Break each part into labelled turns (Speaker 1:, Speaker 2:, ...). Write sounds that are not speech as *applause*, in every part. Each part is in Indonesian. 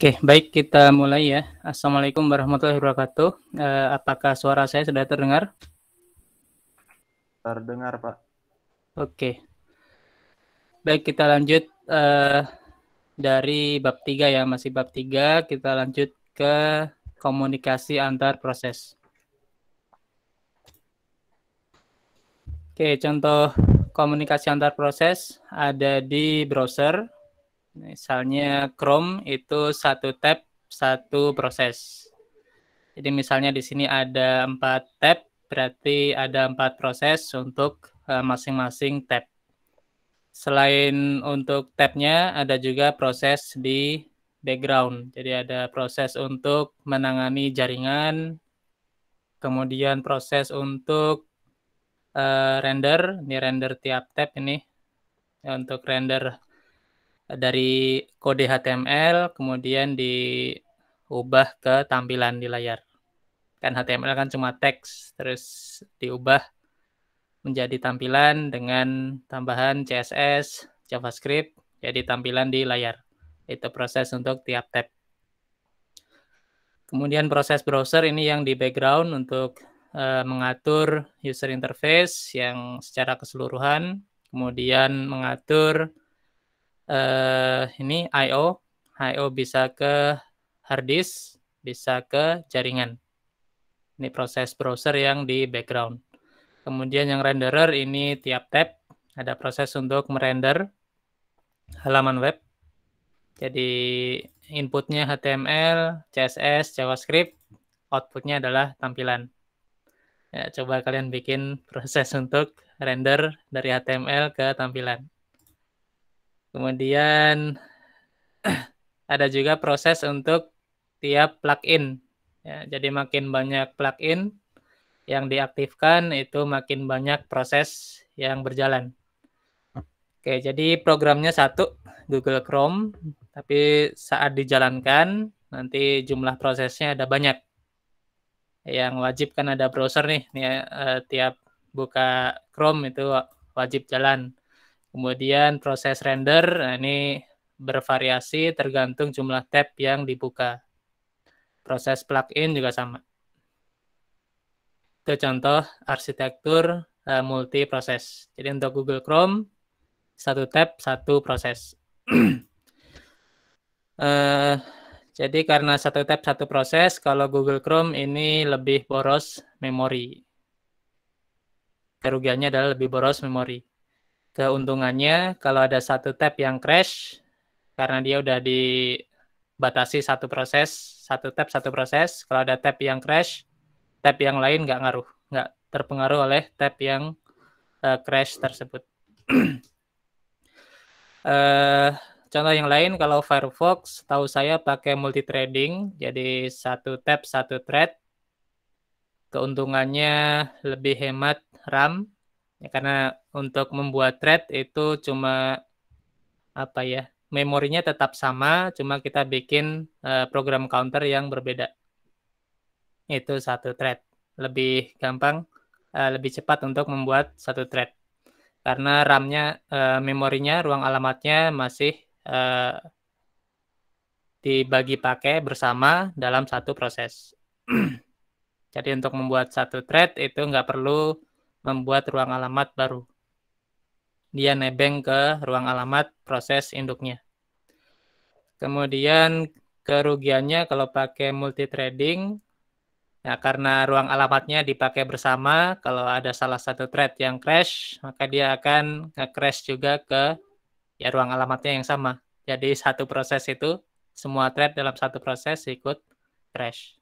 Speaker 1: Oke, baik kita mulai ya. Assalamualaikum warahmatullahi wabarakatuh. Uh, apakah suara saya sudah terdengar? Terdengar, Pak. Oke. Baik, kita lanjut uh, dari bab tiga ya, masih bab tiga Kita lanjut ke komunikasi antar proses. Oke, contoh komunikasi antar proses ada di browser Misalnya Chrome itu satu tab, satu proses. Jadi misalnya di sini ada empat tab, berarti ada empat proses untuk eh, masing-masing uh, tab. Selain untuk tabnya, ada juga proses di background. Jadi ada proses untuk menangani jaringan, kemudian proses untuk uh, render, ini render tiap tab ini, untuk render dari kode HTML kemudian diubah ke tampilan di layar. Kan HTML kan cuma teks terus diubah menjadi tampilan dengan tambahan CSS, JavaScript jadi tampilan di layar. Itu proses untuk tiap tab. Kemudian proses browser ini yang di background untuk uh, mengatur user interface yang secara keseluruhan, kemudian mengatur uh, ini IO, IO bisa ke hard disk, bisa ke jaringan. Ini proses browser yang di background. Kemudian yang renderer ini tiap tab ada proses untuk merender halaman web. Jadi inputnya HTML, CSS, JavaScript, outputnya adalah tampilan. Ya, coba kalian bikin *laughs* proses untuk render dari HTML ke tampilan. Kemudian *clears throat* ada juga proses untuk tiap plugin. Ya, jadi makin banyak plugin yang diaktifkan itu makin banyak proses yang berjalan. Oke, jadi programnya satu Google Chrome, tapi saat dijalankan nanti jumlah prosesnya ada banyak. Yang wajib kan ada browser nih, nih eh, tiap buka Chrome itu wajib jalan. Kemudian proses render, nah ini bervariasi tergantung jumlah tab yang dibuka. Proses plugin juga sama. Itu contoh arsitektur uh, eh, multi proses. Jadi untuk Google Chrome, satu tab, satu proses. uh, *clears throat* jadi karena satu tab satu proses, kalau Google Chrome ini lebih boros memori. Kerugiannya adalah lebih boros memori keuntungannya kalau ada satu tab yang crash karena dia udah dibatasi satu proses satu tab satu proses kalau ada tab yang crash tab yang lain nggak ngaruh nggak terpengaruh oleh tab yang uh, crash tersebut uh, *clears throat* contoh yang lain kalau Firefox tahu saya pakai multi threading jadi satu tab satu thread keuntungannya lebih hemat RAM Ya, karena untuk membuat thread itu cuma apa ya? Memorinya tetap sama, cuma kita bikin uh, program counter yang berbeda. Itu satu thread. Lebih gampang, uh, lebih cepat untuk membuat satu thread. Karena RAM-nya, uh, memorinya, ruang alamatnya masih uh, dibagi pakai bersama dalam satu proses. *clears throat* Jadi untuk membuat satu thread itu nggak perlu membuat ruang alamat baru. Dia nebeng ke ruang alamat proses induknya. Kemudian kerugiannya kalau pakai multi trading ya karena ruang alamatnya dipakai bersama, kalau ada salah satu trade yang crash, maka dia akan crash juga ke ya ruang alamatnya yang sama. Jadi satu proses itu semua trade dalam satu proses ikut crash.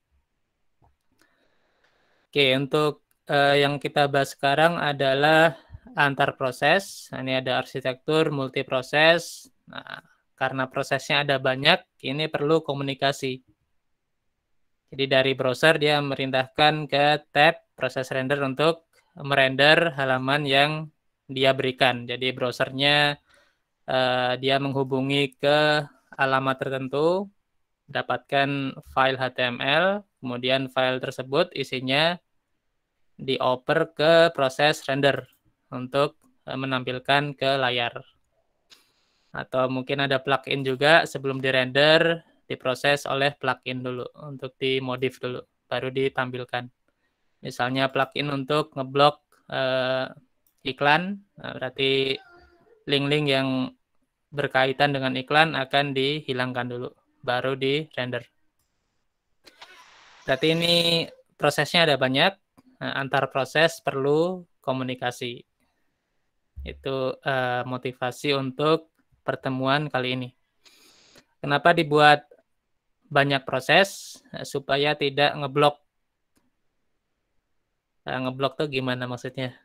Speaker 1: Oke, untuk uh, yang kita bahas sekarang adalah antar proses. Nah, ini ada arsitektur multiproses. Nah, karena prosesnya ada banyak, ini perlu komunikasi. Jadi dari browser dia merintahkan ke tab proses render untuk merender halaman yang dia berikan. Jadi browsernya uh, dia menghubungi ke alamat tertentu, dapatkan file HTML, kemudian file tersebut isinya dioper ke proses render untuk eh, menampilkan ke layar. Atau mungkin ada plugin juga sebelum dirender diproses oleh plugin dulu untuk dimodif dulu baru ditampilkan. Misalnya plugin untuk ngeblok eh, iklan, nah, berarti link-link yang berkaitan dengan iklan akan dihilangkan dulu, baru di render. Berarti ini prosesnya ada banyak, Eh, antar proses perlu komunikasi. Itu uh, motivasi untuk pertemuan kali ini. Kenapa dibuat banyak proses eh, supaya tidak ngeblok? Uh, ngeblok tuh gimana maksudnya?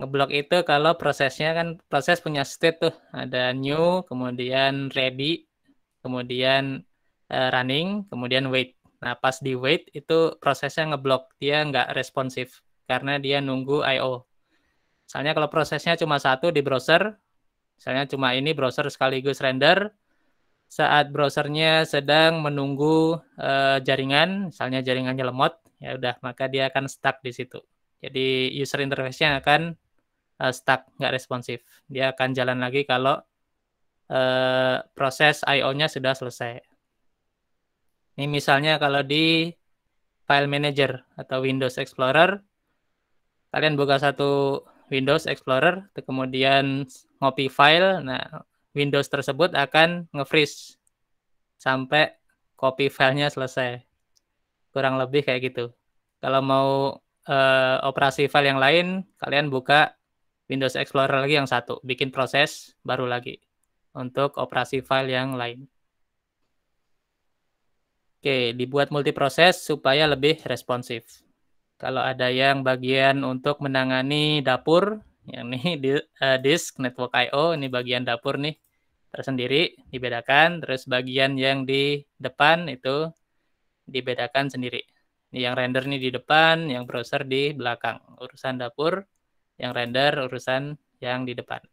Speaker 1: Ngeblok itu kalau prosesnya kan proses punya state tuh, ada new, kemudian ready, kemudian running, kemudian wait. Nah pas di wait itu prosesnya ngeblok, dia nggak responsif karena dia nunggu I/O. Misalnya kalau prosesnya cuma satu di browser, misalnya cuma ini browser sekaligus render, saat browsernya sedang menunggu e, jaringan, misalnya jaringannya lemot, ya udah maka dia akan stuck di situ. Jadi user interface-nya akan e, stuck, nggak responsif. Dia akan jalan lagi kalau e, proses I/O-nya sudah selesai. Ini misalnya kalau di File Manager atau Windows Explorer, kalian buka satu Windows Explorer, kemudian ngopi file, nah Windows tersebut akan nge-freeze sampai copy filenya selesai. Kurang lebih kayak gitu. Kalau mau eh, operasi file yang lain, kalian buka Windows Explorer lagi yang satu, bikin proses baru lagi untuk operasi file yang lain. Oke, dibuat multiproses supaya lebih responsif. Kalau ada yang bagian untuk menangani dapur, yang ini *laughs* di, uh, disk network I/O, ini bagian dapur nih tersendiri, dibedakan. Terus bagian yang di depan itu dibedakan sendiri. Ini yang render nih di depan, yang browser di belakang. Urusan dapur, yang render urusan yang di depan.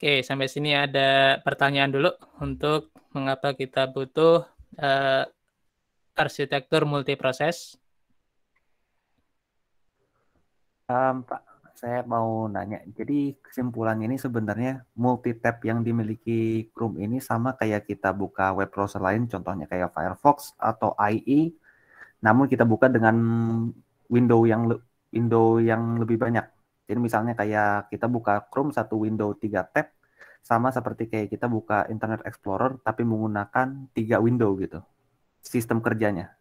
Speaker 1: Oke, sampai sini ada pertanyaan dulu untuk mengapa kita butuh uh, arsitektur multiproses.
Speaker 2: Um, Pak, saya mau nanya. Jadi kesimpulan ini sebenarnya multi-tab yang dimiliki Chrome ini sama kayak kita buka web browser lain, contohnya kayak Firefox atau IE, namun kita buka dengan window yang window yang lebih banyak jadi misalnya kayak kita buka Chrome satu window tiga tab sama seperti kayak kita buka Internet Explorer tapi menggunakan tiga window gitu. Sistem kerjanya.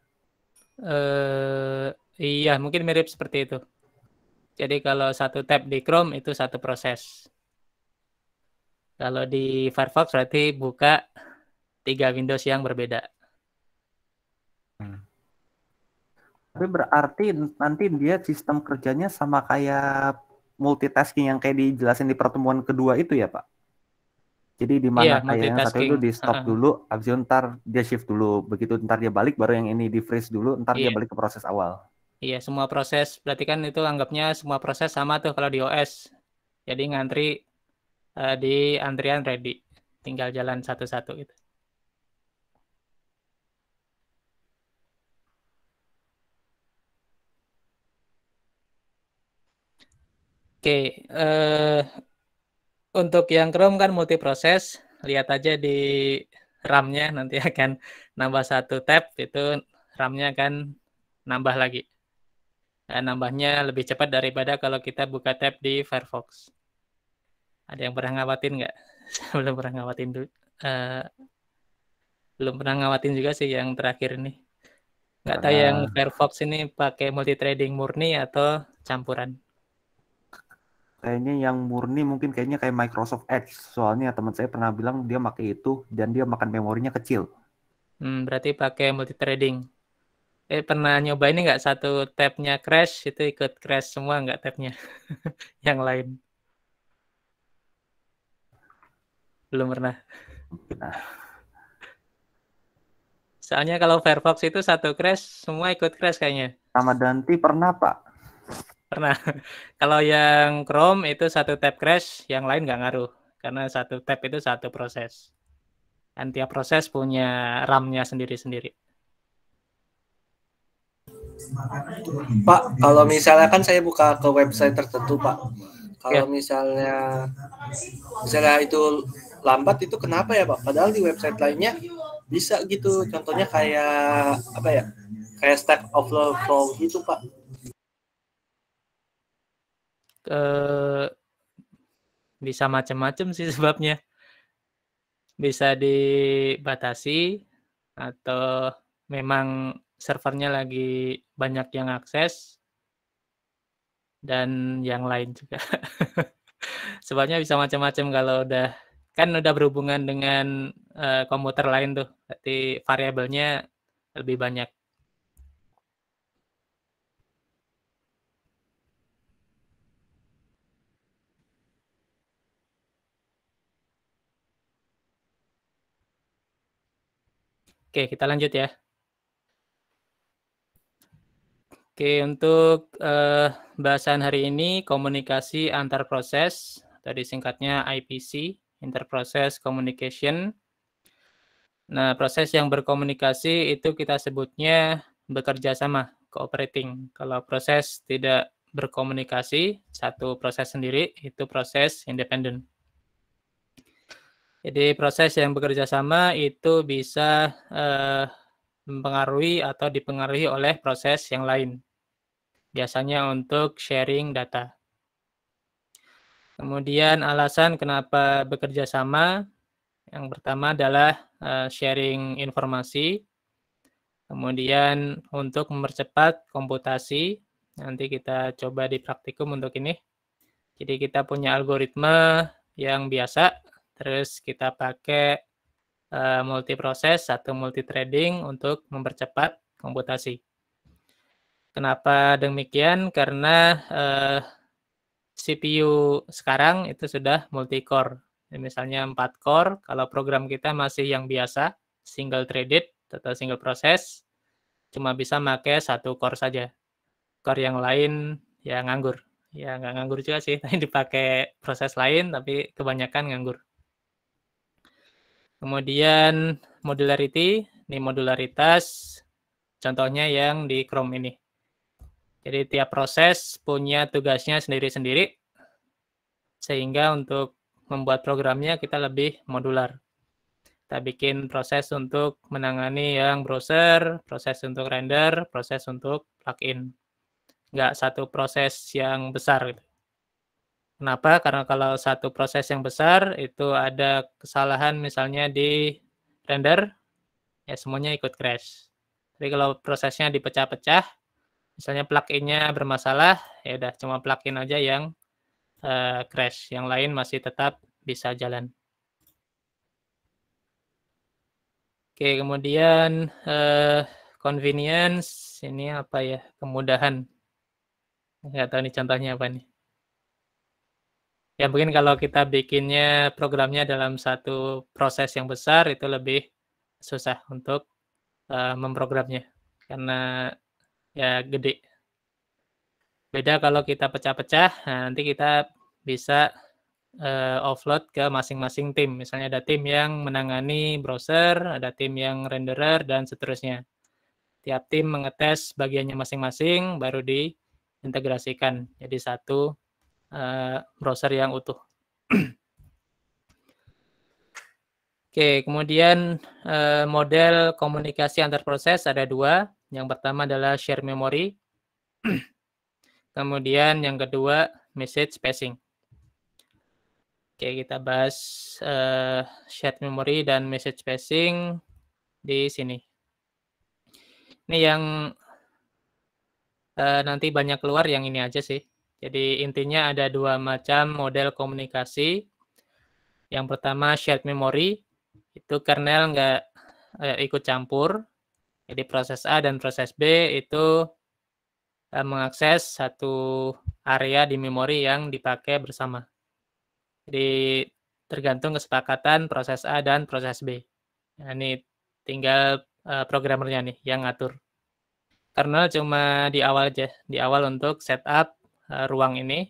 Speaker 1: uh, iya, mungkin mirip seperti itu. Jadi kalau satu tab di Chrome itu satu proses. Kalau di Firefox berarti buka tiga Windows yang berbeda. Hmm. Tapi
Speaker 2: berarti nanti dia sistem kerjanya sama kayak multitasking yang kayak dijelasin di pertemuan kedua itu ya Pak? Jadi di iya, mana yeah, kayak yang satu itu di stop uh -huh. dulu, abis itu ntar dia shift dulu, begitu ntar dia balik baru yang ini di freeze dulu, ntar yeah. dia iya. balik ke proses awal.
Speaker 1: Iya, yeah, semua proses berarti kan itu anggapnya semua proses sama tuh kalau di OS. Jadi ngantri uh, di antrian ready, tinggal jalan satu-satu gitu. Oke, eh untuk yang Chrome kan multiproses, lihat aja di RAM-nya nanti *laughs* akan nambah satu tab itu RAM-nya akan nambah lagi. Dan nambahnya lebih cepat daripada kalau kita buka tab di Firefox. Ada yang pernah ngawatin nggak? *laughs* belum pernah ngawatin dulu. Uh, eh, belum pernah ngawatin juga sih yang terakhir ini. Nggak tahu yang Firefox ini pakai multi trading murni atau campuran
Speaker 2: kayaknya yang murni mungkin kayaknya kayak Microsoft Edge soalnya teman saya pernah bilang dia pakai itu dan dia makan memorinya kecil.
Speaker 1: Hmm, berarti pakai multi trading. Eh pernah nyoba ini nggak satu tabnya crash itu ikut crash semua nggak tabnya *laughs* yang lain? Belum pernah. Nah. Soalnya kalau Firefox itu satu crash semua ikut crash kayaknya.
Speaker 2: Sama Danti pernah pak
Speaker 1: pernah. *laughs* Kalau yang Chrome itu satu tab crash, yang lain nggak ngaruh karena satu tab itu satu proses. Dan tiap proses punya RAM-nya sendiri-sendiri.
Speaker 2: Pak, kalau misalnya kan saya buka ke website tertentu, Pak. Kalau ya. misalnya misalnya itu lambat itu kenapa ya, Pak? Padahal di website lainnya bisa gitu. Contohnya kayak apa ya? Kayak Stack Overflow gitu, Pak
Speaker 1: uh, bisa macam-macam sih *laughs* sebabnya. Bisa dibatasi atau memang servernya lagi banyak yang akses dan yang lain juga. *laughs* Sebabnya bisa macam-macam kalau udah kan udah berhubungan dengan uh, komputer lain tuh, berarti variabelnya lebih banyak. Oke, kita lanjut ya. Oke, untuk eh, bahasan hari ini komunikasi antar proses, tadi singkatnya IPC, Interprocess Communication. Nah, proses yang berkomunikasi itu kita sebutnya bekerja sama, cooperating. Kalau proses tidak berkomunikasi, satu proses sendiri itu proses independen. Jadi proses yang bekerja sama itu bisa eh, mempengaruhi atau dipengaruhi oleh proses yang lain. Biasanya untuk sharing data. Kemudian alasan kenapa bekerja sama, yang pertama adalah eh, sharing informasi. Kemudian untuk mempercepat komputasi, nanti kita coba di praktikum untuk ini. Jadi kita punya algoritma yang biasa Terus kita pakai uh, eh, proses atau multi trading untuk mempercepat komputasi. Kenapa demikian? Karena uh, eh, CPU sekarang itu sudah multi-core. Misalnya 4 core, kalau program kita masih yang biasa, single threaded atau single proses, cuma bisa pakai satu core saja. Core yang lain ya nganggur. Ya nggak nganggur juga sih, *laughs* tapi dipakai proses lain, tapi kebanyakan nganggur. Kemudian modularity, ini modularitas, contohnya yang di Chrome ini. Jadi tiap proses punya tugasnya sendiri-sendiri, sehingga untuk membuat programnya kita lebih modular. Kita bikin proses untuk menangani yang browser, proses untuk render, proses untuk plugin. Nggak satu proses yang besar gitu. Kenapa? Karena kalau satu proses yang besar itu ada kesalahan misalnya di render, ya semuanya ikut crash. Jadi kalau prosesnya dipecah-pecah, misalnya plugin-nya bermasalah, ya udah cuma plugin aja yang uh, crash, yang lain masih tetap bisa jalan. Oke, kemudian uh, convenience ini apa ya? Kemudahan. Nggak tahu nih contohnya apa nih ya mungkin kalau kita bikinnya programnya dalam satu proses yang besar itu lebih susah untuk uh, memprogramnya karena ya gede. Beda kalau kita pecah-pecah, nah nanti kita bisa uh, offload ke masing-masing tim. Misalnya ada tim yang menangani browser, ada tim yang renderer dan seterusnya. Tiap tim mengetes bagiannya masing-masing baru diintegrasikan jadi satu Eh, browser yang utuh. Oke, kemudian eh, model komunikasi antar proses ada dua. Yang pertama adalah share memory. kemudian yang kedua message passing. Oke, kita bahas uh, shared memory dan message passing di sini. Ini yang nanti banyak keluar yang ini aja sih. Jadi intinya ada dua macam model komunikasi. Yang pertama shared memory, itu kernel nggak eh, ikut campur. Jadi proses A dan proses B itu eh, mengakses satu area di memori yang dipakai bersama. Jadi tergantung kesepakatan proses A dan proses B. Nah, ini tinggal eh, programmernya nih yang ngatur. Kernel cuma di awal aja, di awal untuk setup Eh, ruang ini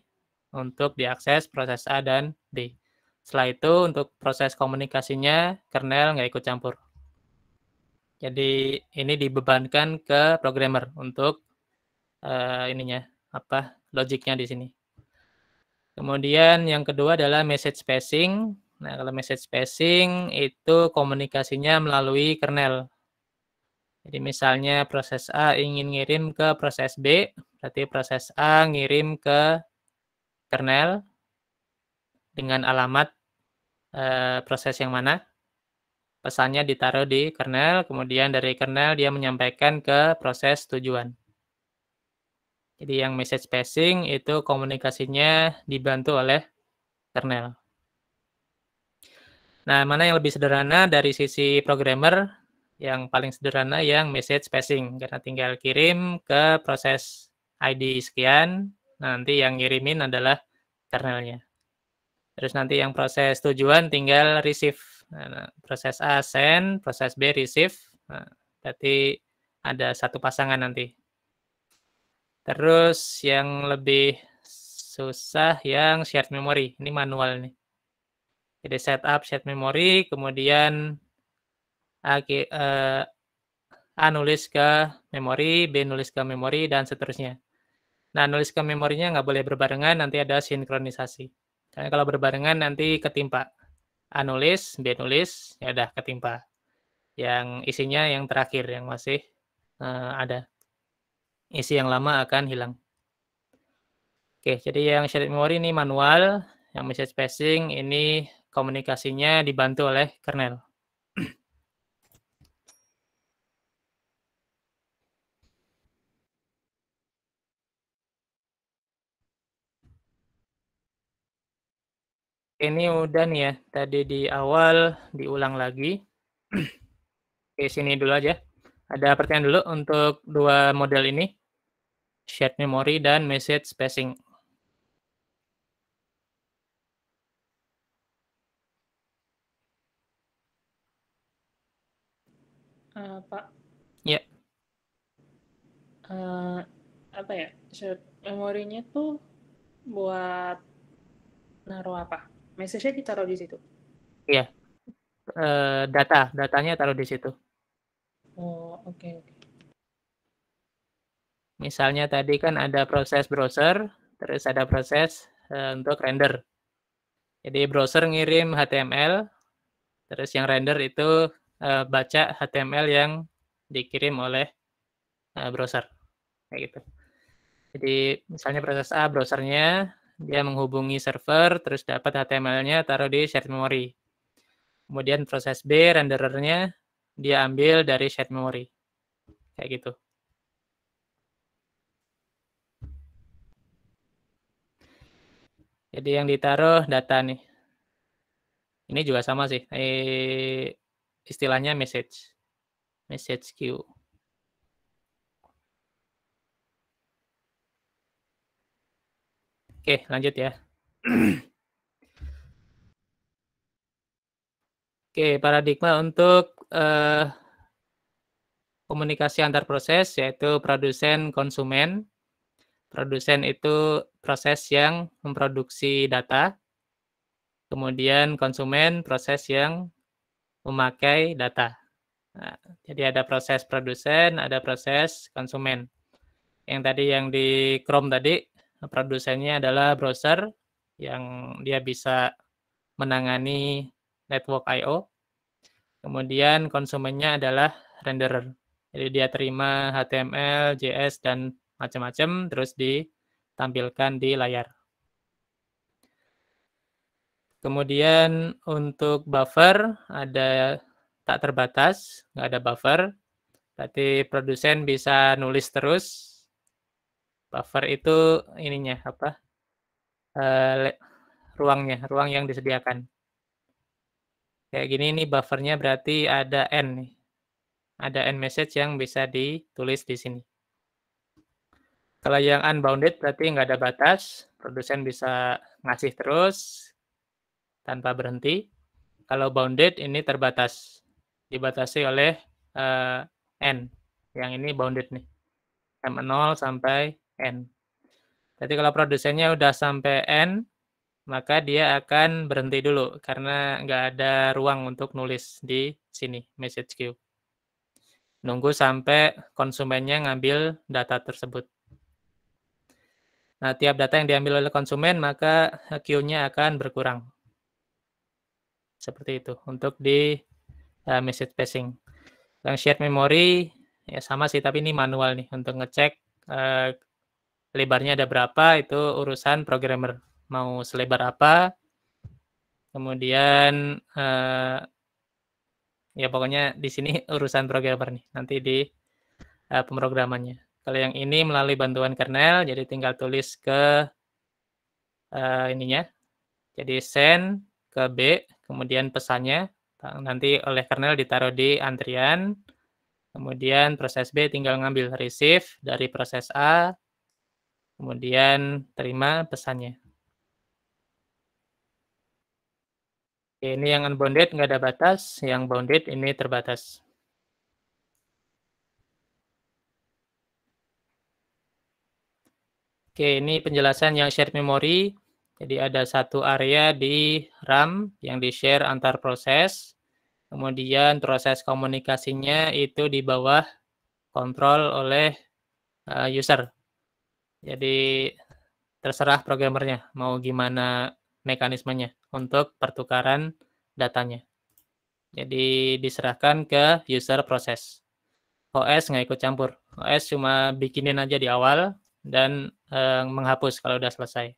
Speaker 1: untuk diakses proses A dan D. Setelah itu untuk proses komunikasinya kernel nggak ikut campur. Jadi ini dibebankan ke programmer untuk uh, ininya apa logiknya di sini. Kemudian yang kedua adalah message passing. Nah, kalau message passing itu komunikasinya melalui kernel. Jadi misalnya proses A ingin ngirim ke proses B, Berarti proses A ngirim ke kernel dengan alamat e, proses yang mana. Pesannya ditaruh di kernel, kemudian dari kernel dia menyampaikan ke proses tujuan. Jadi yang message passing itu komunikasinya dibantu oleh kernel. Nah, mana yang lebih sederhana dari sisi programmer? Yang paling sederhana yang message passing, karena tinggal kirim ke proses ID sekian, nah, nanti yang ngirimin adalah kernelnya. Terus nanti yang proses tujuan tinggal receive. Nah, nah, proses A send, proses B receive. Nah, berarti ada satu pasangan nanti. Terus yang lebih susah yang shared memory. Ini manual nih. Jadi setup shared memory, kemudian A, eh, A nulis ke memory, B nulis ke memory, dan seterusnya. Nah, nulis ke memorinya nggak boleh berbarengan, nanti ada sinkronisasi. Karena kalau berbarengan nanti ketimpa. A nulis, B nulis, ya udah ketimpa. Yang isinya yang terakhir, yang masih uh, ada. Isi yang lama akan hilang. Oke, jadi yang shared memory ini manual, yang message passing ini komunikasinya dibantu oleh kernel. ini udah nih ya, tadi di awal diulang lagi. *clears throat* Oke, sini dulu aja. Ada pertanyaan dulu untuk dua model ini, shared memory dan message spacing. Uh, Pak. Ya. Yeah. Uh, apa ya, shared memorinya tuh buat naruh apa? message-nya ditaruh di situ. Iya. Uh, data, datanya taruh di situ. Oh, oke. Okay. Misalnya tadi kan ada proses browser, terus ada proses uh, untuk render. Jadi browser ngirim HTML, terus yang render itu uh, baca HTML yang dikirim oleh uh, browser. Kayak gitu. Jadi misalnya proses A browsernya, dia menghubungi server, terus dapat HTML-nya, taruh di shared memory. Kemudian proses B, renderernya, dia ambil dari shared memory. Kayak gitu. Jadi yang ditaruh data nih. Ini juga sama sih. Eh, istilahnya message. Message queue. Oke, lanjut ya. Oke, paradigma untuk uh, komunikasi antar proses yaitu produsen konsumen. Produsen itu proses yang memproduksi data. Kemudian konsumen proses yang memakai data. Nah, jadi ada proses produsen, ada proses konsumen. Yang tadi yang di Chrome tadi Produsennya adalah browser yang dia bisa menangani network IO, Kemudian konsumennya adalah renderer. Jadi dia terima HTML, JS dan macam-macam terus ditampilkan di layar. Kemudian untuk buffer ada tak terbatas, nggak ada buffer. Berarti produsen bisa nulis terus Buffer itu ininya apa? Uh, ruangnya, ruang yang disediakan. Kayak gini ini buffernya berarti ada n nih. Ada n message yang bisa ditulis di sini. Kalau yang unbounded berarti nggak ada batas, produsen bisa ngasih terus tanpa berhenti. Kalau bounded ini terbatas, dibatasi oleh uh, n. Yang ini bounded nih. M0 sampai N. Jadi kalau produsennya udah sampai N, maka dia akan berhenti dulu karena nggak ada ruang untuk nulis di sini, message queue. Nunggu sampai konsumennya ngambil data tersebut. Nah, tiap data yang diambil oleh konsumen, maka queue-nya akan berkurang. Seperti itu, untuk di uh, message passing. Yang shared memory, ya sama sih, tapi ini manual nih, untuk ngecek uh, lebarnya ada berapa itu urusan programmer mau selebar apa kemudian uh, ya pokoknya di sini *laughs* urusan programmer nih nanti di uh, pemrogramannya kalau yang ini melalui bantuan kernel jadi tinggal tulis ke uh, ininya jadi send ke B kemudian pesannya nanti oleh kernel ditaruh di antrian kemudian proses B tinggal ngambil receive dari proses A Kemudian terima pesannya. Oke, ini yang unbounded nggak ada batas, yang bounded ini terbatas. Oke, ini penjelasan yang shared memory. Jadi ada satu area di RAM yang di-share antar proses. Kemudian proses komunikasinya itu di bawah kontrol oleh eh, user. Jadi terserah programmernya mau gimana mekanismenya untuk pertukaran datanya. Jadi diserahkan ke user proses. OS nggak ikut campur. OS cuma bikinin aja di awal dan eh, menghapus kalau udah selesai.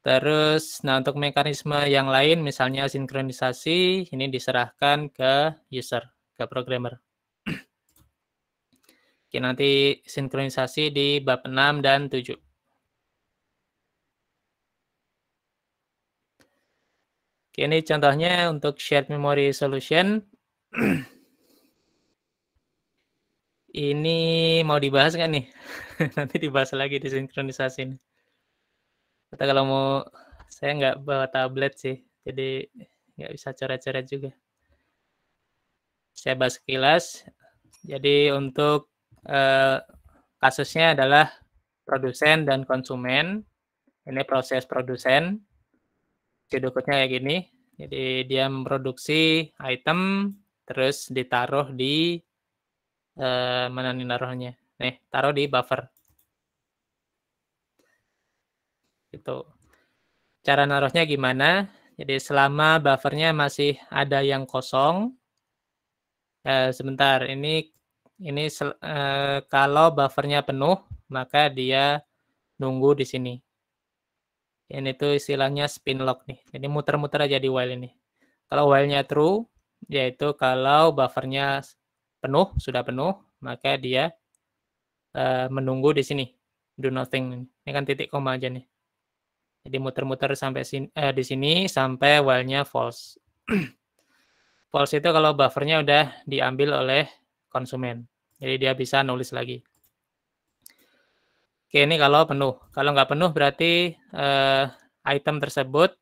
Speaker 1: Terus, nah untuk mekanisme yang lain, misalnya sinkronisasi, ini diserahkan ke user, ke programmer. Oke, nanti sinkronisasi di bab 6 dan 7. Oke, ini contohnya untuk shared memory solution. *clears throat* ini mau dibahas nggak nih? *laughs* nanti dibahas lagi di sinkronisasi Kita kalau mau, saya nggak bawa tablet sih, jadi nggak bisa coret-coret juga. Saya bahas sekilas. Jadi untuk Eh, kasusnya adalah produsen dan konsumen. Ini proses produsen. Cudukutnya kayak gini. Jadi dia memproduksi item terus ditaruh di eh, mana ini naruhnya? Nih, taruh di buffer. itu Cara naruhnya gimana? Jadi selama buffernya masih ada yang kosong, eh, sebentar, ini ini uh, kalau buffernya penuh maka dia nunggu di sini. Ini tuh istilahnya spin lock nih. Jadi muter-muter aja di while ini. Kalau while-nya true, yaitu kalau buffernya penuh, sudah penuh, maka dia uh, menunggu di sini. Do nothing. Ini kan titik koma aja nih. Jadi muter-muter sampai sini, uh, eh, di sini sampai while-nya false. *clears throat* false itu kalau buffernya udah diambil oleh konsumen. Jadi dia bisa nulis lagi. Oke, ini kalau penuh. Kalau nggak penuh berarti uh, item tersebut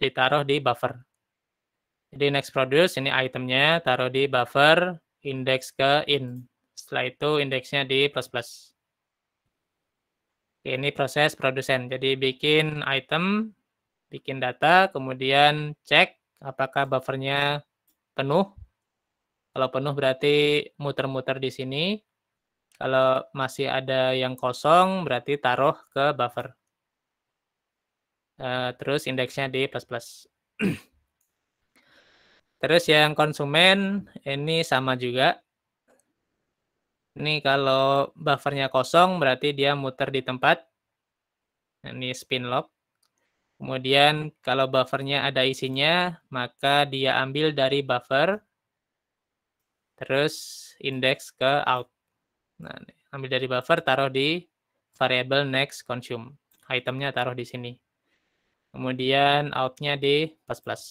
Speaker 1: ditaruh di buffer. Jadi next produce ini itemnya taruh di buffer, index ke in. Setelah itu indeksnya di plus plus. Oke, ini proses produsen. Jadi bikin item, bikin data, kemudian cek apakah buffernya penuh. Kalau penuh berarti muter-muter di sini. Kalau masih ada yang kosong berarti taruh ke buffer. Eh, terus indeksnya di plus plus. *clears throat* terus yang konsumen ini sama juga. Ini kalau buffernya kosong berarti dia muter di tempat. Ini spin lock. Kemudian kalau buffernya ada isinya maka dia ambil dari buffer terus indeks ke out. Nah, ambil dari buffer taruh di variable next consume. Itemnya taruh di sini. Kemudian outnya di plus plus.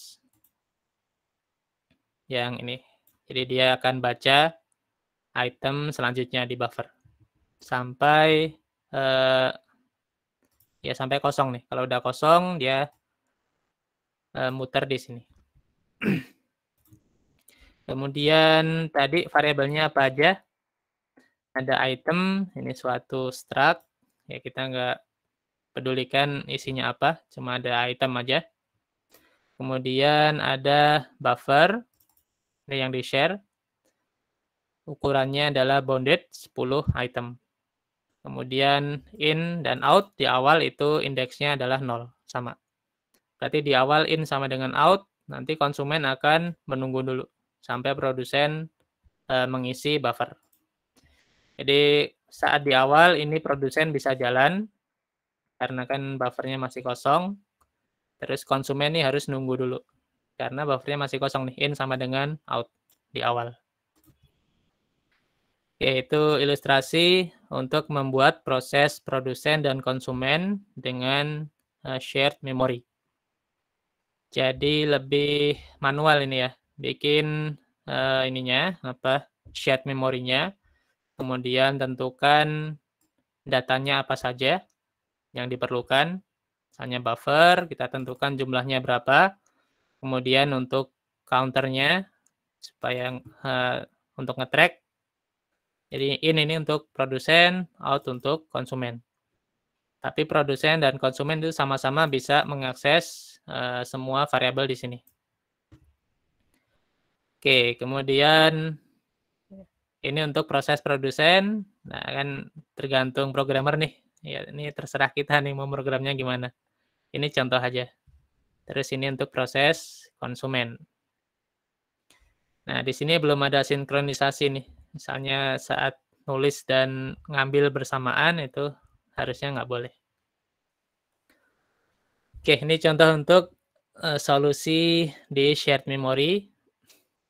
Speaker 1: Yang ini. Jadi dia akan baca item selanjutnya di buffer sampai eh, ya sampai kosong nih. Kalau udah kosong dia eh, muter di sini. *clears throat* Kemudian tadi variabelnya apa aja? Ada item, ini suatu struct, ya kita nggak pedulikan isinya apa, cuma ada item aja. Kemudian ada buffer, ini yang di-share. Ukurannya adalah bounded 10 item. Kemudian in dan out di awal itu indeksnya adalah 0, sama. Berarti di awal in sama dengan out, nanti konsumen akan menunggu dulu sampai produsen uh, mengisi buffer. Jadi saat di awal ini produsen bisa jalan karena kan buffernya masih kosong. Terus konsumen nih harus nunggu dulu karena buffernya masih kosong nih in sama dengan out di awal. Yaitu ilustrasi untuk membuat proses produsen dan konsumen dengan eh, shared memory. Jadi lebih manual ini ya bikin uh, ininya apa shared memorinya, kemudian tentukan datanya apa saja yang diperlukan, misalnya buffer kita tentukan jumlahnya berapa, kemudian untuk counternya supaya uh, untuk ngetrack. Jadi in ini untuk produsen, out untuk konsumen. Tapi produsen dan konsumen itu sama-sama bisa mengakses uh, semua variabel di sini. Oke, kemudian ini untuk proses produsen. Nah, kan tergantung programmer nih. Ya, ini terserah kita nih mau programnya gimana. Ini contoh aja. Terus ini untuk proses konsumen. Nah, di sini belum ada sinkronisasi nih. Misalnya saat nulis dan ngambil bersamaan itu harusnya nggak boleh. Oke, ini contoh untuk uh, solusi di shared memory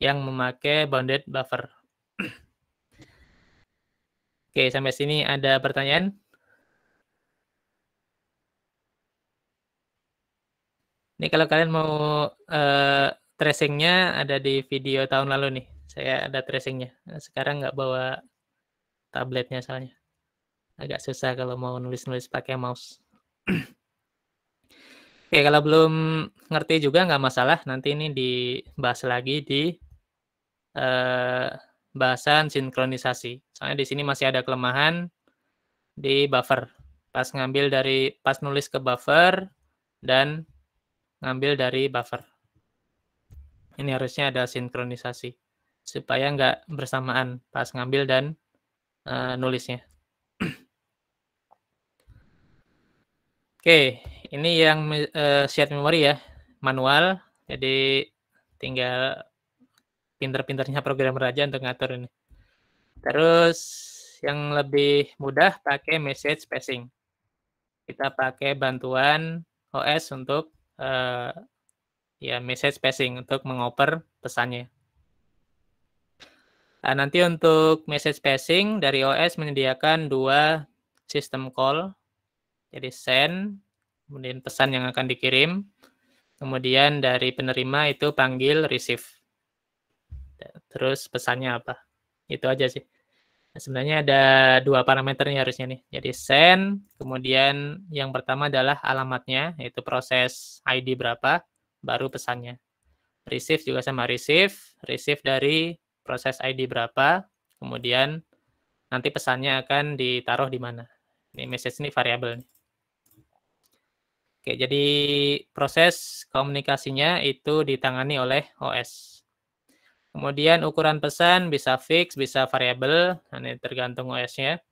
Speaker 1: yang memakai bounded buffer. *clears throat* Oke, sampai sini ada pertanyaan? Ini kalau kalian mau uh, tracingnya ada di video tahun lalu nih. Saya ada tracingnya. Sekarang nggak bawa tabletnya soalnya. Agak susah kalau mau nulis-nulis pakai mouse. *clears throat* Oke, kalau belum ngerti juga nggak masalah. Nanti ini dibahas lagi di Eh, bahasan sinkronisasi. Soalnya di sini masih ada kelemahan di buffer. Pas ngambil dari pas nulis ke buffer dan ngambil dari buffer. Ini harusnya ada sinkronisasi supaya nggak bersamaan pas ngambil dan uh, nulisnya. *clears throat* Oke, ini yang uh, shared memory ya, manual. Jadi tinggal pinter-pinternya programmer aja untuk ngatur ini. Terus yang lebih mudah pakai message passing. Kita pakai bantuan OS untuk uh, ya message passing untuk mengoper pesannya. Nah, nanti untuk message passing dari OS menyediakan dua sistem call. Jadi send, kemudian pesan yang akan dikirim. Kemudian dari penerima itu panggil receive terus pesannya apa. Itu aja sih. Nah, sebenarnya ada dua parameter nih harusnya nih. Jadi send, kemudian yang pertama adalah alamatnya, yaitu proses ID berapa, baru pesannya. Receive juga sama receive, receive dari proses ID berapa, kemudian nanti pesannya akan ditaruh di mana. Ini message ini variabel nih. Oke, jadi proses komunikasinya itu ditangani oleh OS. Kemudian ukuran pesan bisa fix, bisa variabel, nah, ini tergantung OS-nya. Ya.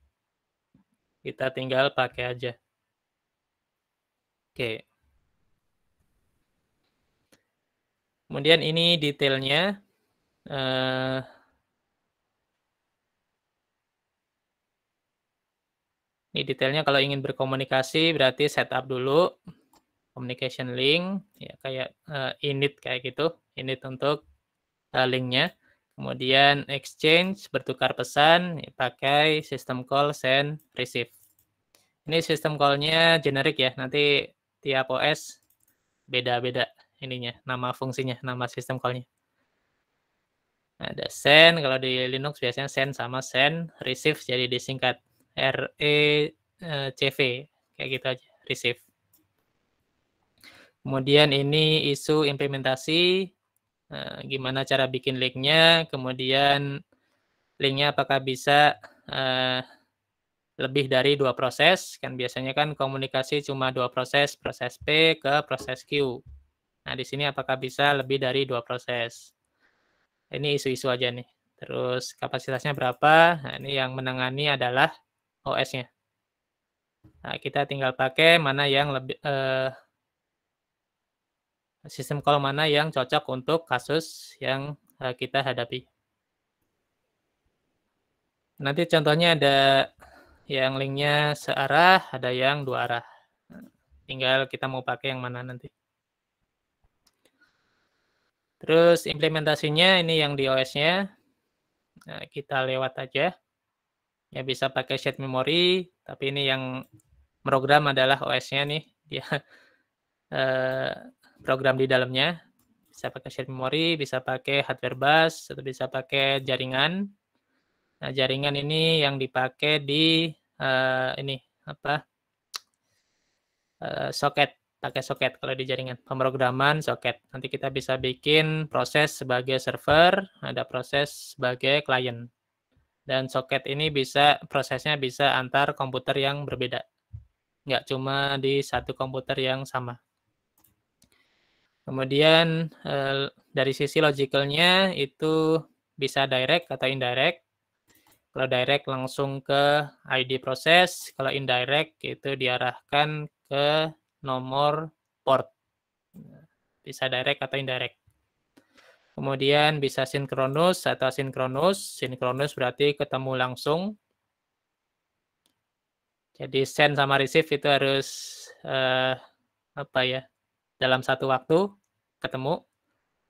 Speaker 1: Kita tinggal pakai aja. Oke. Kemudian ini detailnya. Uh, Ini detailnya kalau ingin berkomunikasi berarti setup dulu communication link ya kayak uh, init kayak gitu init untuk Eh, linknya. Kemudian exchange bertukar pesan pakai sistem call send receive. Ini sistem callnya generik ya. Nanti tiap OS beda-beda ininya, nama fungsinya, nama sistem callnya. Ada send, kalau di Linux biasanya send sama send, receive jadi disingkat RECV, eh, kayak gitu aja, receive. Kemudian ini isu implementasi, Eh, gimana cara bikin linknya, kemudian linknya apakah bisa uh, lebih dari dua proses, kan biasanya kan komunikasi cuma dua proses, proses P ke proses Q. Nah, di sini apakah bisa lebih dari dua proses. Ini isu-isu aja nih. Terus kapasitasnya berapa, nah, ini yang menangani adalah OS-nya. Nah, kita tinggal pakai mana yang lebih... Uh, sistem call mana yang cocok untuk kasus yang eh, kita hadapi. Nanti contohnya ada yang linknya searah, ada yang dua arah. Tinggal kita mau pakai yang mana nanti. Terus implementasinya ini yang di OS-nya. Nah, kita lewat aja. Ya bisa pakai shared memory, tapi ini yang program adalah OS-nya nih. Dia *laughs* eh, program di dalamnya. Bisa pakai shared memory, bisa pakai hardware bus, atau bisa pakai jaringan. Nah, jaringan ini yang dipakai di uh, ini apa? Uh, soket, pakai soket kalau di jaringan. Pemrograman soket. Nanti kita bisa bikin proses sebagai server, ada proses sebagai client. Dan soket ini bisa prosesnya bisa antar komputer yang berbeda. Nggak cuma di satu komputer yang sama. Kemudian eh, dari sisi logicalnya itu bisa direct atau indirect. Kalau direct langsung ke ID proses, kalau indirect itu diarahkan ke nomor port. Bisa direct atau indirect. Kemudian bisa sinkronus atau sinkronus. Sinkronus berarti ketemu langsung. Jadi send sama receive itu harus uh, apa ya? dalam satu waktu ketemu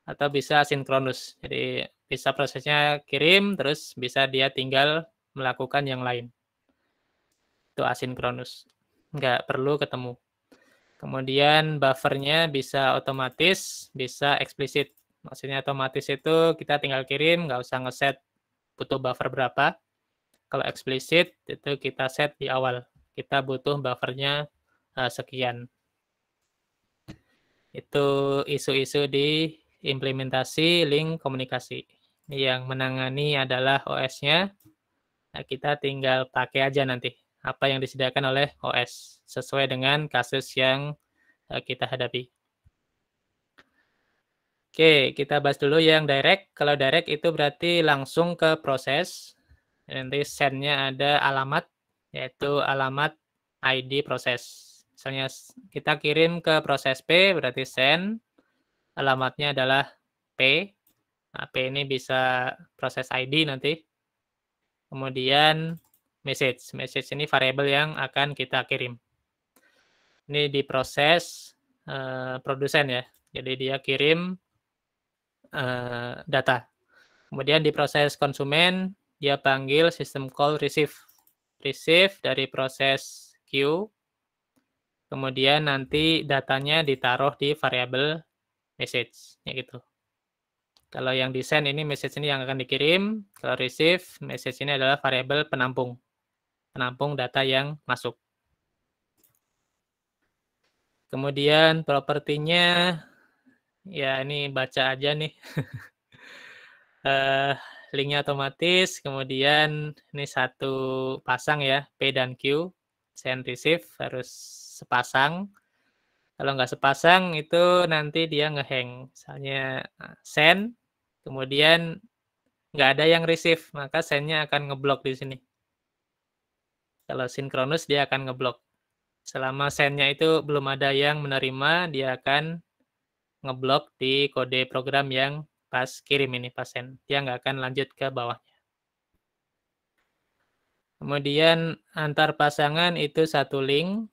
Speaker 1: atau bisa sinkronus. Jadi bisa prosesnya kirim terus bisa dia tinggal melakukan yang lain. Itu asinkronus. Nggak perlu ketemu. Kemudian buffernya bisa otomatis, bisa eksplisit. Maksudnya otomatis itu kita tinggal kirim, nggak usah ngeset butuh buffer berapa. Kalau eksplisit itu kita set di awal. Kita butuh buffernya eh, sekian. Itu isu-isu di implementasi link komunikasi. Yang menangani adalah OS-nya. Nah, kita tinggal pakai aja nanti apa yang disediakan oleh OS sesuai dengan kasus yang eh, kita hadapi. Oke, kita bahas dulu yang direct. Kalau direct itu berarti langsung ke proses. Nanti sendnya ada alamat, yaitu alamat ID proses. Misalnya kita kirim ke proses P berarti send. Alamatnya adalah P. Nah, P ini bisa proses ID nanti. Kemudian message. Message ini variable yang akan kita kirim. Ini diproses uh, eh, produsen ya. Jadi dia kirim uh, data. Kemudian diproses konsumen, dia panggil sistem call receive. Receive dari proses Q Kemudian nanti datanya ditaruh di variabel message, ya gitu. Kalau yang di send ini message ini yang akan dikirim, kalau receive message ini adalah variabel penampung. Penampung data yang masuk. Kemudian propertinya ya ini baca aja nih. uh, *laughs* linknya otomatis, kemudian ini satu pasang ya, P dan Q, send receive harus sepasang. Kalau nggak sepasang itu nanti dia ngehang. Misalnya eh, send, kemudian nggak ada yang receive, maka sendnya akan ngeblok di sini. Kalau sinkronus dia akan ngeblok. Selama sendnya itu belum ada yang menerima, dia akan ngeblok di kode program yang pas kirim ini pas send. Dia nggak akan lanjut ke bawahnya. Kemudian antar pasangan itu satu link.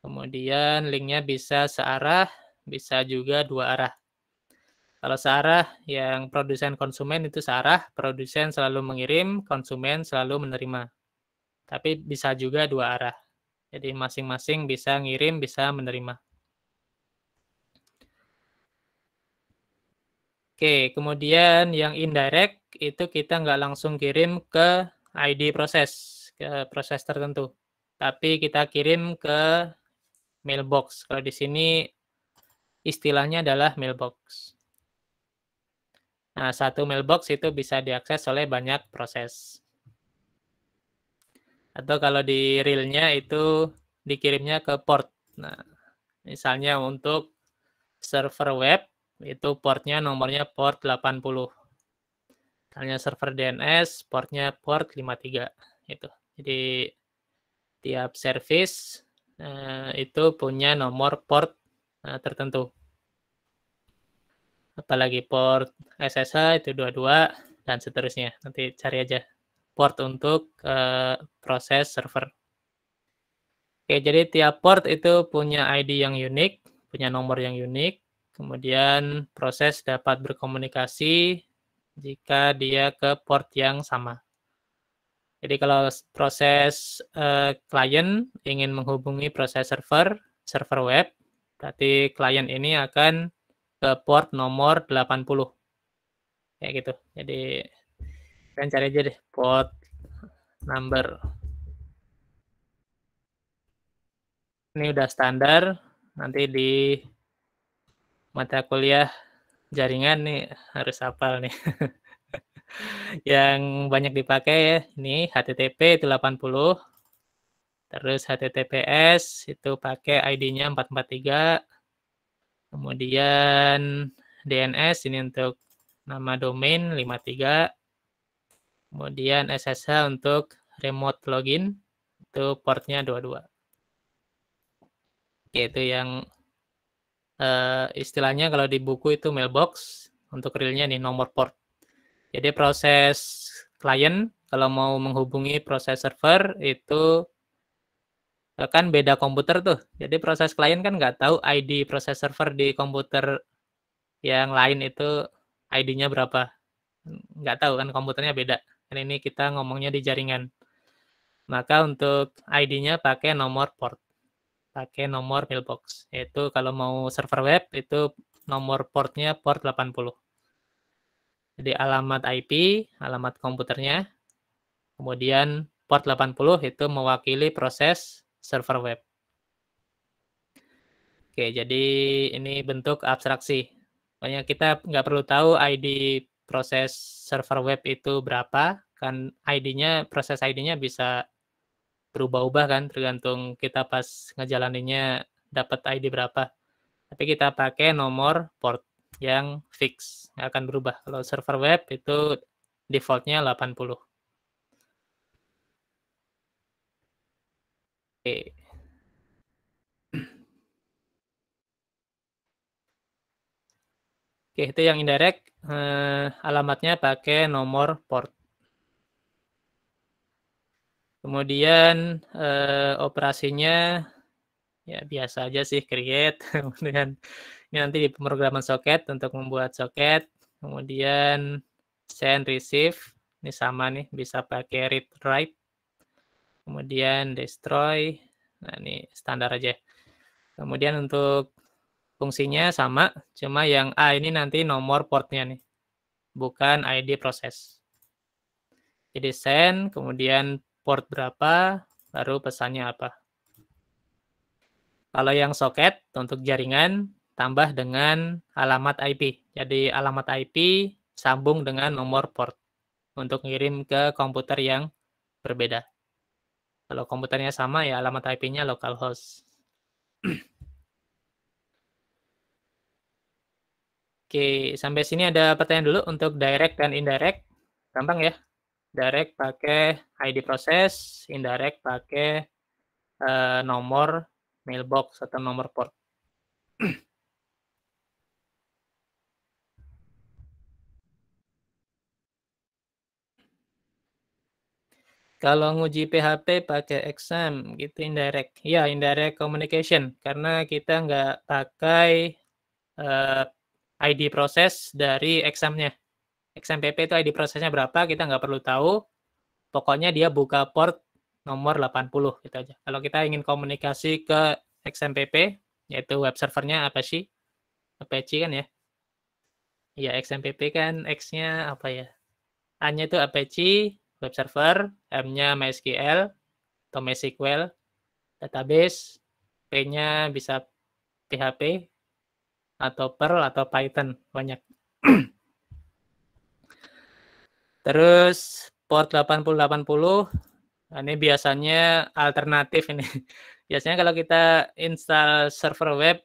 Speaker 1: Kemudian linknya bisa searah, bisa juga dua arah. Kalau searah yang produsen konsumen itu searah, produsen selalu mengirim, konsumen selalu menerima. Tapi bisa juga dua arah. Jadi masing-masing bisa ngirim, bisa menerima. Oke, kemudian yang indirect itu kita nggak langsung kirim ke ID proses, ke proses tertentu. Tapi kita kirim ke mailbox. Kalau di sini istilahnya adalah mailbox. Nah, satu mailbox itu bisa diakses oleh banyak proses. Atau kalau di realnya itu dikirimnya ke port. Nah, misalnya untuk server web itu portnya nomornya port 80. Misalnya server DNS portnya port 53 itu. Jadi tiap service Eh, itu punya nomor port eh, tertentu. Apalagi port SSH itu 22 dan seterusnya. Nanti cari aja port untuk eh, proses server. Oke, jadi tiap port itu punya ID yang unik, punya nomor yang unik. Kemudian proses dapat berkomunikasi jika dia ke port yang sama. Jadi kalau proses uh, klien ingin menghubungi proses server, server web, berarti klien ini akan ke port nomor 80. Kayak gitu. Jadi kan cari aja deh port number. Ini udah standar, nanti di mata kuliah jaringan nih harus hafal nih. *laughs* yang banyak dipakai ya ini HTTP itu 80 terus HTTPS itu pakai ID-nya 443 kemudian DNS ini untuk nama domain 53 kemudian SSH untuk remote login itu portnya 22 Oke, itu yang uh, istilahnya kalau di buku itu mailbox untuk realnya nih nomor port jadi proses klien kalau mau menghubungi proses server itu eh, kan beda komputer tuh. Jadi proses klien kan nggak tahu ID proses server di komputer yang lain itu ID-nya berapa. Nggak tahu kan komputernya beda. Dan ini kita ngomongnya di jaringan. Maka untuk ID-nya pakai nomor port. Pakai nomor mailbox. Yaitu kalau mau server web itu nomor portnya port 80. Jadi alamat IP, alamat komputernya. Kemudian port 80 itu mewakili proses server web. Oke, jadi ini bentuk abstraksi. Makanya kita nggak perlu tahu ID proses server web itu berapa, kan ID-nya, proses ID-nya bisa berubah-ubah kan, tergantung kita pas ngejalaninnya dapat ID berapa. Tapi kita pakai nomor port yang fix, nggak akan berubah. Kalau server web itu defaultnya 80. Oke. Oke, itu yang indirect. Eh, alamatnya pakai nomor port. Kemudian eh, operasinya ya biasa aja sih create *laughs* kemudian ini nanti di pemrograman soket untuk membuat soket. Kemudian send receive. Ini sama nih, bisa pakai read write. Kemudian destroy. Nah, ini standar aja. Kemudian untuk fungsinya sama, cuma yang A ini nanti nomor portnya nih, bukan ID proses. Jadi send, kemudian port berapa, baru pesannya apa. Kalau yang soket untuk jaringan, tambah dengan alamat IP. Jadi alamat IP sambung dengan nomor port untuk ngirim ke komputer yang berbeda. Kalau komputernya sama ya alamat IP-nya localhost. *clears throat* Oke, sampai sini ada pertanyaan dulu untuk direct dan indirect. Gampang ya. Direct pakai ID proses, indirect pakai uh, nomor mailbox atau nomor port. *clears throat* Kalau nguji PHP pakai exam gitu indirect. Ya, indirect communication karena kita nggak pakai uh, eh, ID proses dari examnya. Exam PP itu ID prosesnya berapa kita nggak perlu tahu. Pokoknya dia buka port nomor 80 gitu aja. Kalau kita ingin komunikasi ke exam PP yaitu web servernya apa sih? Apache kan ya. ya XMPP kan X-nya apa ya? A-nya itu Apache, web server, M-nya MySQL atau MySQL, database, P-nya bisa PHP atau Perl atau Python banyak. *clears throat* Terus port 8080 nah, ini biasanya alternatif ini. *laughs* Biasanya kalau kita install server web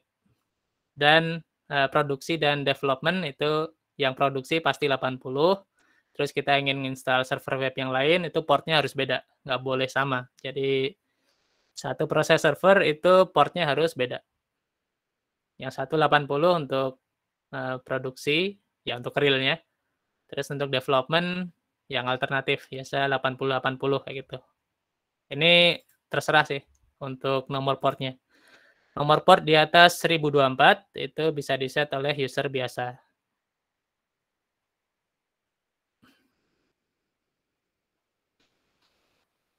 Speaker 1: dan uh, produksi dan development itu yang produksi pasti 80, terus kita ingin install server web yang lain itu portnya harus beda nggak boleh sama jadi satu proses server itu portnya harus beda yang 180 untuk uh, produksi ya untuk realnya terus untuk development yang alternatif biasa 80 80 kayak gitu ini terserah sih untuk nomor portnya nomor port di atas 1024 itu bisa diset oleh user biasa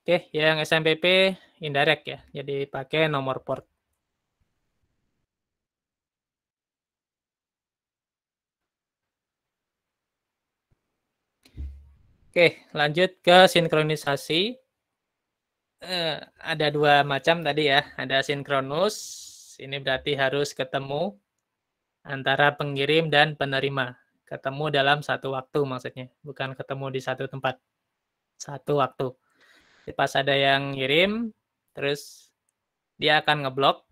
Speaker 1: Oke, yang SMPP indirect ya. Jadi pakai nomor port. Oke, lanjut ke sinkronisasi. Uh, ada dua macam tadi ya. Ada sinkronus. Ini berarti harus ketemu antara pengirim dan penerima. Ketemu dalam satu waktu maksudnya. Bukan ketemu di satu tempat. Satu waktu pas ada yang ngirim terus dia akan ngeblok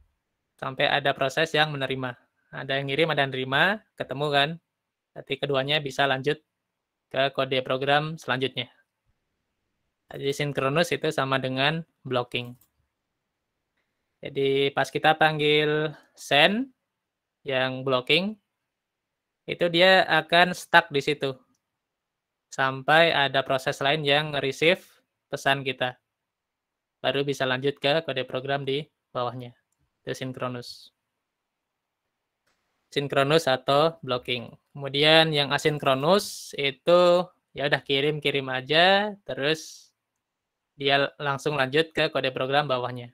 Speaker 1: sampai ada proses yang menerima ada yang ngirim ada yang nerima ketemu kan nanti keduanya bisa lanjut ke kode program selanjutnya jadi sinkronus itu sama dengan blocking jadi pas kita panggil send yang blocking itu dia akan stuck di situ sampai ada proses lain yang receive pesan kita. Baru bisa lanjut ke kode program di bawahnya, itu sinkronus. Sinkronus atau blocking. Kemudian yang asinkronus itu ya udah kirim-kirim aja, terus dia langsung lanjut ke kode program bawahnya.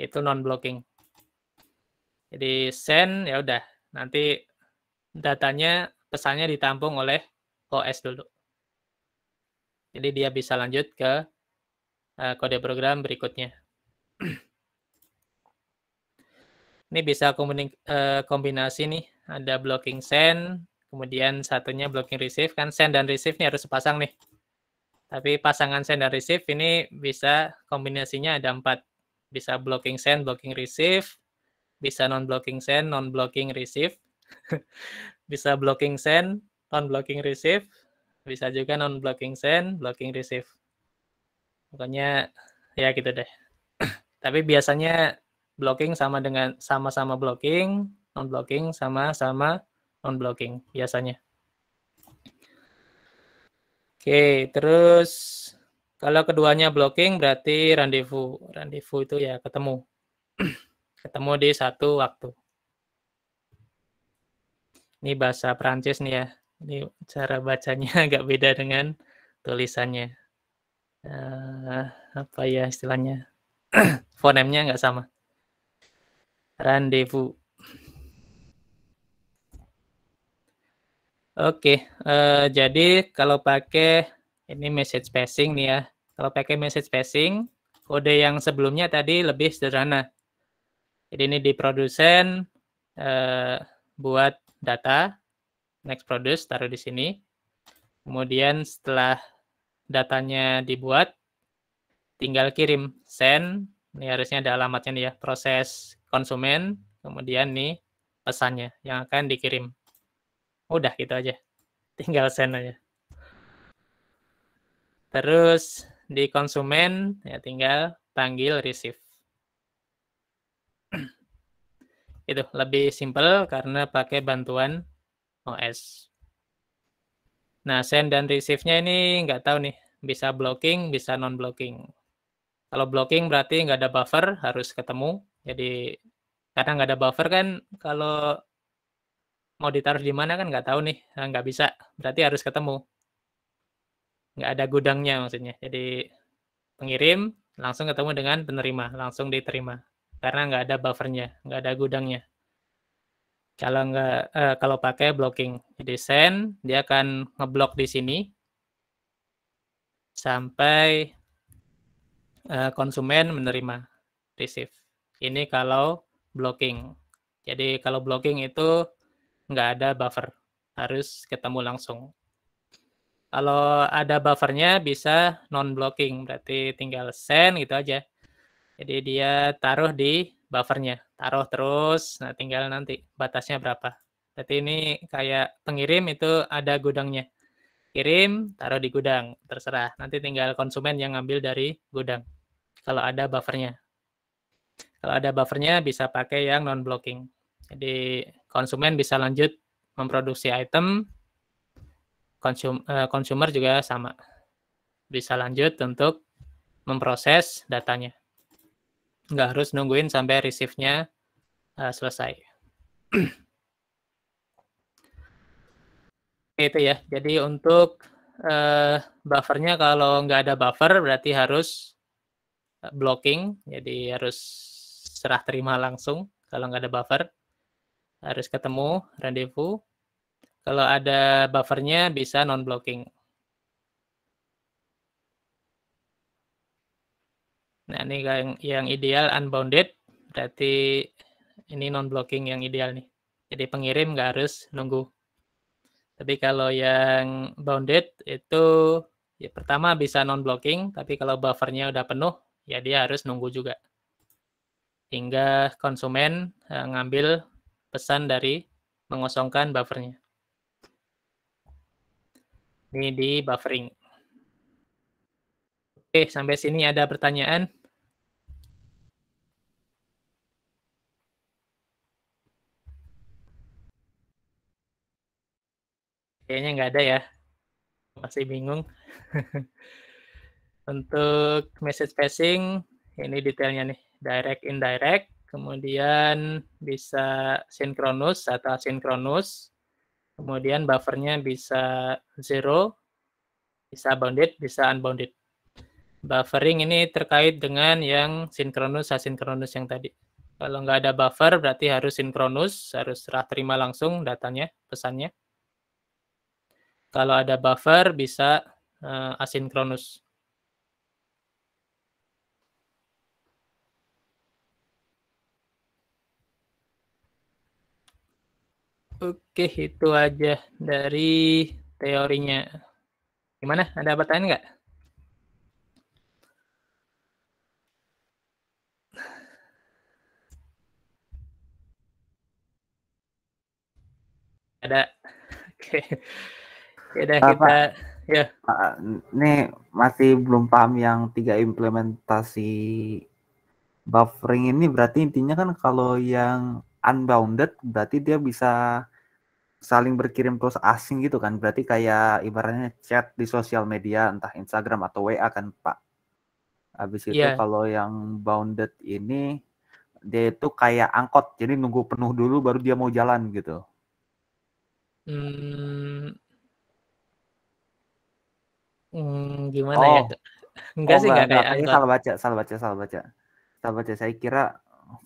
Speaker 1: Itu non-blocking. Jadi send ya udah nanti datanya pesannya ditampung oleh OS dulu. Jadi dia bisa lanjut ke uh, kode program berikutnya. *clears throat* Ini bisa eh, kombinasi nih, ada blocking send, kemudian satunya blocking receive kan send dan receive ini harus sepasang nih. Tapi pasangan send dan receive ini bisa kombinasinya ada empat, bisa blocking send, blocking receive, bisa non blocking send, non blocking receive, *laughs* bisa blocking send, non blocking receive, bisa juga non blocking send, blocking receive. Pokoknya ya gitu deh. *clears throat* Tapi biasanya blocking sama dengan sama-sama blocking, non blocking sama-sama non blocking biasanya. Oke, terus kalau keduanya blocking berarti rendezvous. Rendezvous itu ya ketemu. *clears throat* ketemu di satu waktu. Ini bahasa Prancis nih ya. Ini cara bacanya *laughs* agak beda dengan tulisannya. Uh, apa ya istilahnya? *clears throat* Fonemnya nggak sama. Rendezvous. Oke, okay, uh, eh, jadi kalau pakai ini message passing nih ya. Kalau pakai message passing, kode yang sebelumnya tadi lebih sederhana. Jadi ini di produsen uh, buat data, next produce taruh di sini. Kemudian setelah datanya dibuat, tinggal kirim send. Ini harusnya ada alamatnya nih ya, proses konsumen. Kemudian nih pesannya yang akan dikirim. Udah gitu aja, tinggal send aja. Terus di konsumen ya tinggal panggil receive. *clears throat* Itu lebih simple karena pakai bantuan OS. Oh, nah, send dan receive-nya ini nggak tahu nih, bisa blocking, bisa non-blocking. Kalau blocking berarti nggak ada buffer, harus ketemu. Jadi karena nggak ada buffer kan, kalau mau ditaruh di mana kan nggak tahu nih, nah, nggak bisa. Berarti harus ketemu. Nggak ada gudangnya maksudnya. Jadi pengirim langsung ketemu dengan penerima, langsung diterima. Karena nggak ada buffernya, nggak ada gudangnya. Kalau nggak eh, kalau pakai blocking, jadi send dia akan ngeblok di sini sampai eh, konsumen menerima receive. Ini kalau blocking. Jadi kalau blocking itu nggak ada buffer, harus ketemu langsung. Kalau ada buffernya bisa non blocking, berarti tinggal send gitu aja. Jadi dia taruh di buffernya taruh terus nah tinggal nanti batasnya berapa Jadi ini kayak pengirim itu ada gudangnya kirim taruh di gudang terserah nanti tinggal konsumen yang ngambil dari gudang kalau ada buffernya kalau ada buffernya bisa pakai yang non blocking jadi konsumen bisa lanjut memproduksi item konsum konsumer eh, juga sama bisa lanjut untuk memproses datanya nggak harus nungguin sampai receive-nya uh, selesai. *clears throat* itu ya. Jadi untuk uh, buffernya kalau nggak ada buffer berarti harus eh, blocking, jadi harus serah terima langsung kalau nggak ada buffer. Harus ketemu, rendezvous. Kalau ada buffernya bisa non-blocking. Nah, ini yang yang ideal unbounded berarti ini non blocking yang ideal nih. Jadi pengirim nggak harus nunggu. Tapi kalau yang bounded itu ya pertama bisa non blocking, tapi kalau buffernya udah penuh ya dia harus nunggu juga. Hingga konsumen eh, ngambil pesan dari mengosongkan buffernya. Ini di buffering. Oke, sampai sini ada pertanyaan? Kayaknya nggak ada ya. Masih bingung. *laughs* Untuk message passing, ini detailnya nih. Direct, indirect. Kemudian bisa sinkronus atau asinkronus. Kemudian buffernya bisa zero, bisa bounded, bisa unbounded. Buffering ini terkait dengan yang sinkronus asinkronus yang tadi. Kalau nggak ada buffer berarti harus sinkronus, harus serah terima langsung datanya, pesannya. Kalau ada buffer bisa uh, asinkronus. Oke, itu aja dari teorinya. Gimana? Ada pertanyaan nggak? ada *laughs* oke okay. kita ya Yeah.
Speaker 2: ini masih belum paham yang tiga implementasi buffering ini berarti intinya kan kalau yang unbounded berarti dia bisa saling berkirim terus asing gitu kan berarti kayak ibaratnya chat di sosial media entah Instagram atau WA kan Pak habis itu yeah. kalau yang bounded ini dia itu kayak angkot jadi nunggu penuh dulu baru dia mau jalan gitu
Speaker 1: Hmm, hmm, gimana ya, Oh. ya? Enggak Oh, sih, enggak, enggak enggak. kayak salah
Speaker 2: baca salah baca salah baca. Salah baca. Saya kira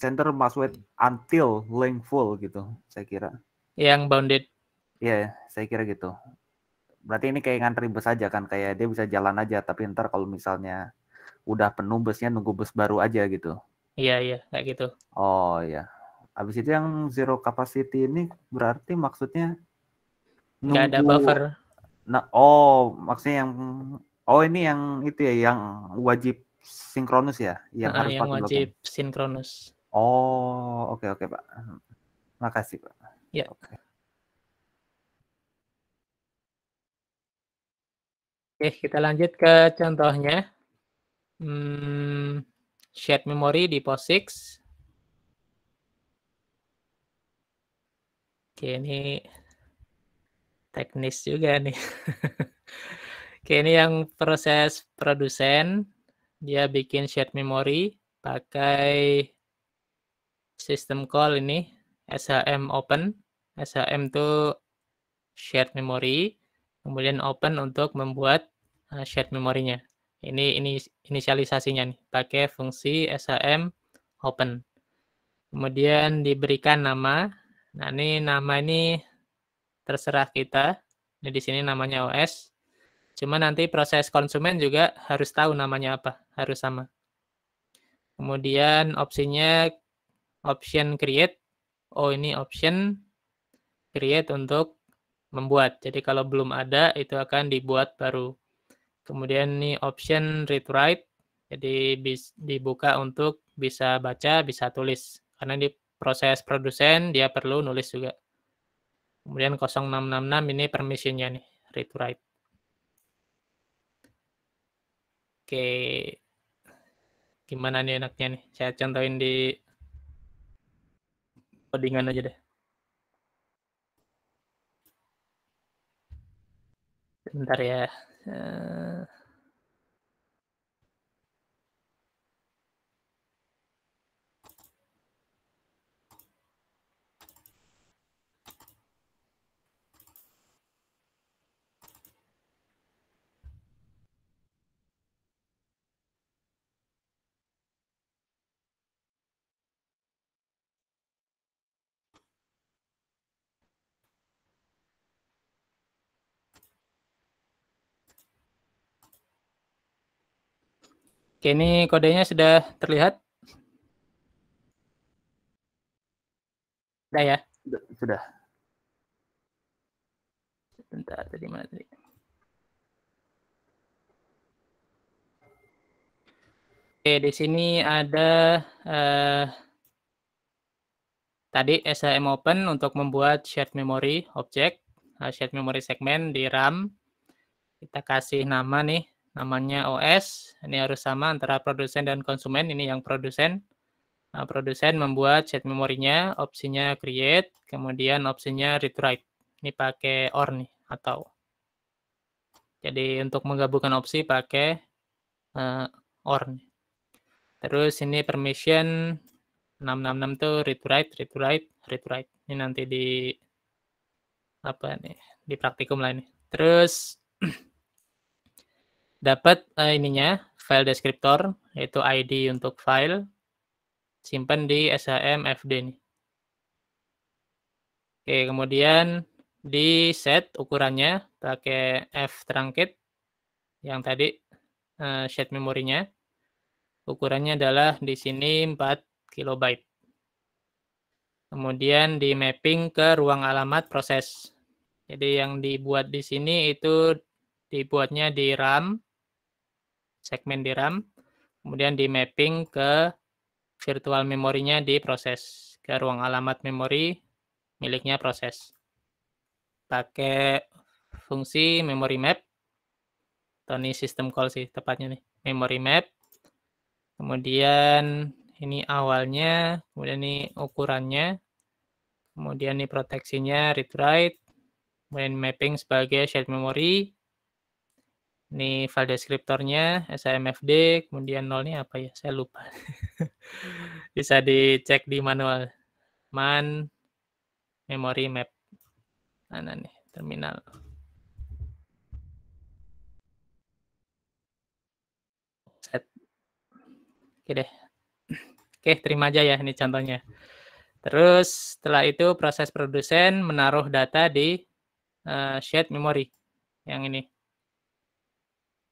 Speaker 2: center must wait until length full gitu, saya kira.
Speaker 1: Yang bounded.
Speaker 2: Iya, saya kira gitu. Berarti ini kayak ngantri bus aja kan, kayak dia bisa jalan aja, tapi ntar kalau misalnya udah penuh busnya nunggu bus baru aja gitu?
Speaker 1: Iya iya, kayak gitu.
Speaker 2: Oh, iya. Habis itu yang zero capacity ini berarti maksudnya
Speaker 1: nggak ada buffer
Speaker 2: nah oh maksudnya yang oh ini yang itu ya yang wajib sinkronus ya yang nah, harus yang wajib
Speaker 1: sinkronus
Speaker 2: oh oke okay, oke okay, pak makasih pak
Speaker 1: ya yeah. okay. Oke, kita lanjut ke contohnya. Hmm, shared memory di POSIX. Oke, ini teknis juga nih. *laughs* Oke, ini yang proses produsen. Dia bikin shared memory pakai sistem call ini, SHM open. SHM itu shared memory, kemudian open untuk membuat eh, shared shared memorinya. Ini ini inisialisasinya nih, pakai fungsi SHM open. Kemudian diberikan nama. Nah, ini nama ini terserah kita. Ini di sini namanya OS. Cuma nanti proses konsumen juga harus tahu namanya apa, harus sama. Kemudian opsinya option create. Oh, ini option create untuk membuat. Jadi kalau belum ada itu akan dibuat baru. Kemudian ini option read write. Jadi dibuka untuk bisa baca, bisa tulis. Karena di proses produsen dia perlu nulis juga. Kemudian 0666 ini permissionnya nih, read to write. Oke, gimana nih enaknya nih? Saya contohin di codingan aja deh. Bentar ya. Uh... Oke, ini kodenya sudah terlihat? Sudah ya? Sudah. Bentar, tadi mana tadi? Oke, di sini ada eh, tadi SHM Open untuk membuat shared memory object, nah, shared memory segment di RAM. Kita kasih nama nih namanya OS. Ini harus sama antara produsen dan konsumen. Ini yang produsen. Nah, produsen membuat shared memorinya, opsinya create, kemudian opsinya read write. Ini pakai or nih atau. Jadi untuk menggabungkan opsi pakai uh, or. Terus ini permission 666 tuh read write, read write, read write. Ini nanti di apa nih di praktikum lain. Terus *clears throat* dapat uh, ininya file descriptor yaitu ID untuk file simpan di SHM FD nih. Oke, kemudian di set ukurannya pakai F terangkit yang tadi uh, shared memorinya. Ukurannya adalah di sini 4 KB. Kemudian di mapping ke ruang alamat proses. Jadi yang dibuat di sini itu dibuatnya di RAM segmen di RAM, kemudian di mapping ke virtual memorinya di proses ke ruang alamat memori miliknya proses. Pakai fungsi memory map Tony ini sistem call sih tepatnya nih, memory map. Kemudian ini awalnya, kemudian ini ukurannya, kemudian ini proteksinya read write, kemudian mapping sebagai shared memory, ini file deskriptornya, SMFD, kemudian nol ini apa ya? Saya lupa. *laughs* Bisa dicek di manual. Man memory map. Mana nih? Terminal. Set. Oke deh. Oke, terima aja ya ini contohnya. Terus setelah itu proses produsen menaruh data di uh, shared memory yang ini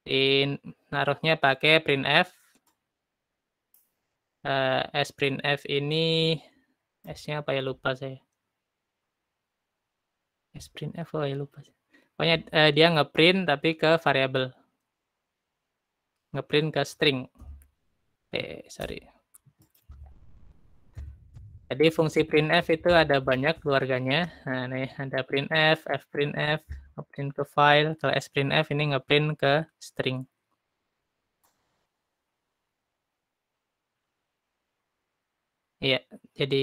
Speaker 1: in naruhnya pakai printf. Uh, eh, S print f ini S-nya apa ya lupa saya. S printf oh ya lupa. Pokoknya uh, dia ngeprint tapi ke variable Ngeprint ke string. Eh, sorry. Jadi fungsi printf itu ada banyak keluarganya. Nah, nih ada printf, fprintf, ngeprint ke file kalau f ini ngeprint ke string Iya, jadi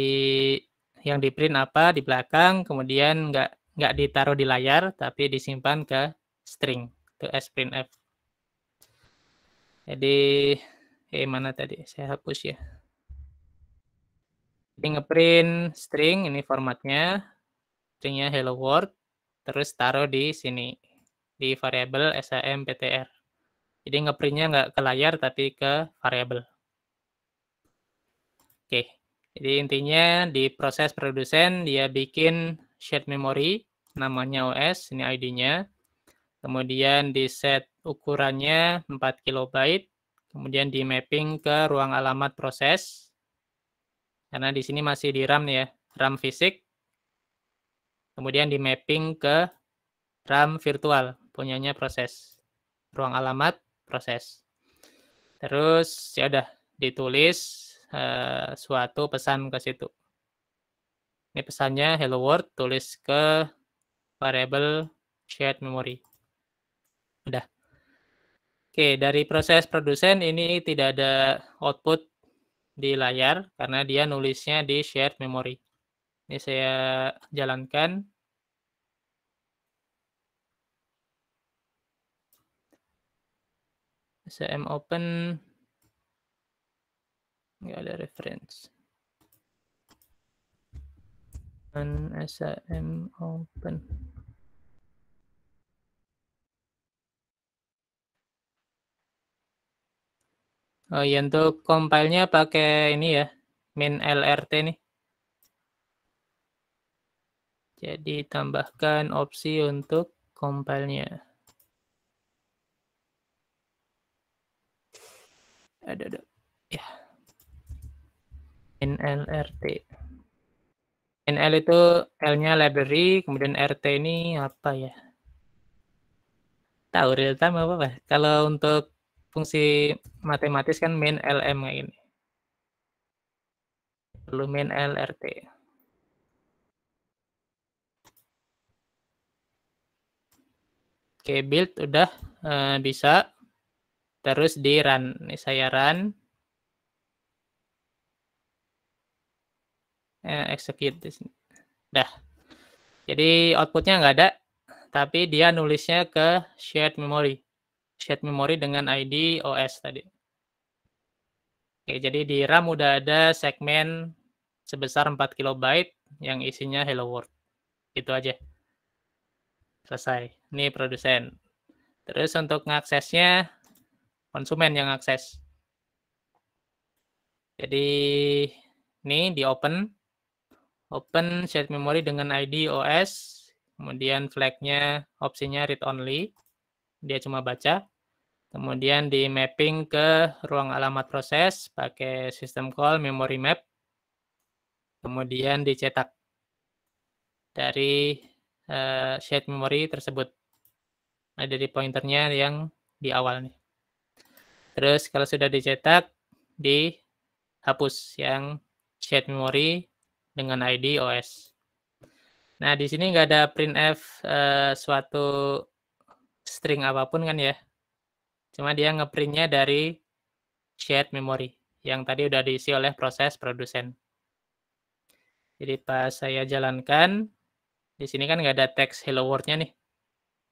Speaker 1: yang di print apa di belakang, kemudian nggak nggak ditaruh di layar, tapi disimpan ke string ke f. Jadi, eh mana tadi? Saya hapus ya. Ini ngeprint string, ini formatnya, stringnya hello world terus taruh di sini di variabel ptr Jadi ngeprintnya nggak ke layar tapi ke variable Oke, jadi intinya di proses produsen dia bikin shared memory namanya OS, ini ID-nya. Kemudian di set ukurannya 4 kilobyte, kemudian di mapping ke ruang alamat proses. Karena di sini masih di RAM ya, RAM fisik kemudian di mapping ke RAM virtual punyanya proses ruang alamat proses terus ya udah ditulis uh, suatu pesan ke situ ini pesannya hello world tulis ke variable shared memory udah Oke, dari proses produsen ini tidak ada output di layar karena dia nulisnya di shared memory. Ini saya jalankan. SM open. Nggak ada reference. Dan SM open. Oh ya untuk compile-nya pakai ini ya, min LRT nih. Jadi ya, tambahkan opsi untuk compile-nya. Ada, ada. Ya. NLRT. NL itu L-nya library, kemudian RT ini apa ya? Tahu real time apa, apa? Kalau untuk fungsi matematis kan main LM kayak ini. Perlu main LRT. Oke, build udah uh, bisa. Terus di run. Ini saya run. uh, execute di Dah. Jadi outputnya nggak ada, tapi dia nulisnya ke shared memory. Shared memory dengan ID OS tadi. Oke, jadi di RAM udah ada segmen sebesar 4 kilobyte yang isinya Hello World. Itu aja. Selesai ini produsen. Terus untuk mengaksesnya konsumen yang akses. Jadi ini di open. Open shared memory dengan ID OS. Kemudian flagnya opsinya read only. Dia cuma baca. Kemudian di mapping ke ruang alamat proses pakai sistem call memory map. Kemudian dicetak dari uh, shared memory tersebut. Nah, dari pointernya yang di awal nih. Terus kalau sudah dicetak, di hapus yang shared memory dengan ID OS. Nah, di sini nggak ada printf eh, suatu string apapun kan ya. Cuma dia ngeprintnya dari shared memory yang tadi udah diisi oleh proses produsen. Jadi pas saya jalankan, di sini kan nggak ada teks hello world-nya nih.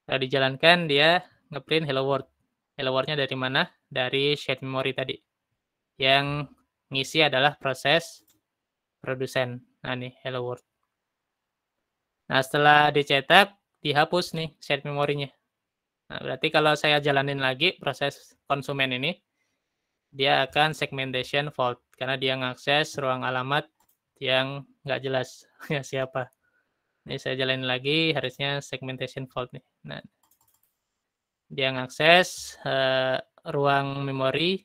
Speaker 1: Kalau nah, dijalankan dia ngeprint hello world. Hello world-nya dari mana? Dari shared memory tadi. Yang ngisi adalah proses produsen. Nah nih hello world. Nah setelah dicetak dihapus nih shared memorinya. Nah, berarti kalau saya jalanin lagi proses konsumen ini, dia akan segmentation fault karena dia mengakses ruang alamat yang nggak jelas *laughs* ya siapa. Ini saya jalanin lagi, harusnya segmentation fault nih. Nah, dia mengakses uh, eh, ruang memori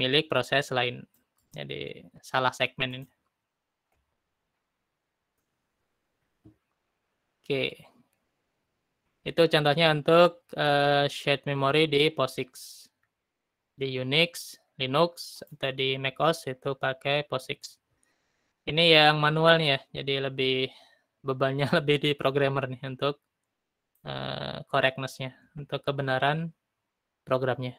Speaker 1: milik proses lain. Jadi salah segmen ini. Oke. Itu contohnya untuk uh, shared memory di POSIX. Di Unix, Linux, atau di macOS itu pakai POSIX. Ini yang manual nih ya jadi lebih bebannya *laughs* lebih di programmer nih untuk uh, eh, correctness untuk kebenaran programnya.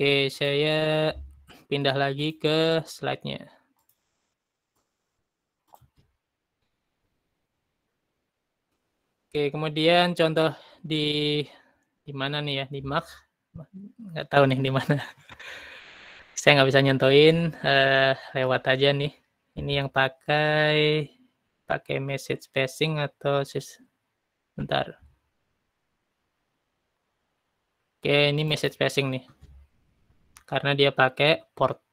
Speaker 1: Oke, saya pindah lagi ke slide-nya. Oke, kemudian contoh di di mana nih ya? Di Mac nggak tahu nih di mana. Saya nggak bisa nyentuhin, uh, eh, lewat aja nih. Ini yang pakai pakai message passing atau sis bentar. Oke, ini message passing nih. Karena dia pakai port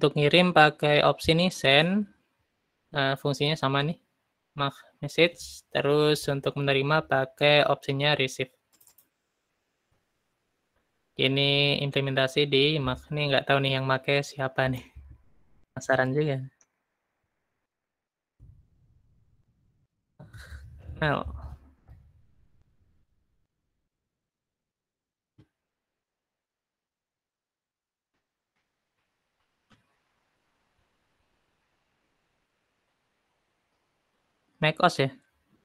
Speaker 1: untuk ngirim pakai opsi nih send uh, fungsinya sama nih mark message terus untuk menerima pakai opsinya receive ini implementasi di Mac nih nggak tahu nih yang make siapa nih penasaran juga nah macOS ya?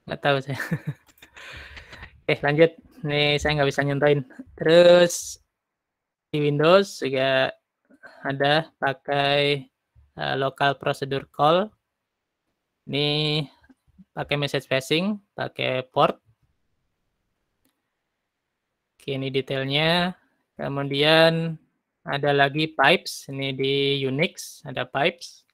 Speaker 1: Nggak tahu saya. *laughs* eh lanjut. Nih saya nggak bisa nyontain. Terus di Windows juga ada pakai uh, eh, local procedure call. Ini pakai message passing, pakai port. Oke, ini detailnya. Kemudian ada lagi pipes, ini di Unix ada pipes.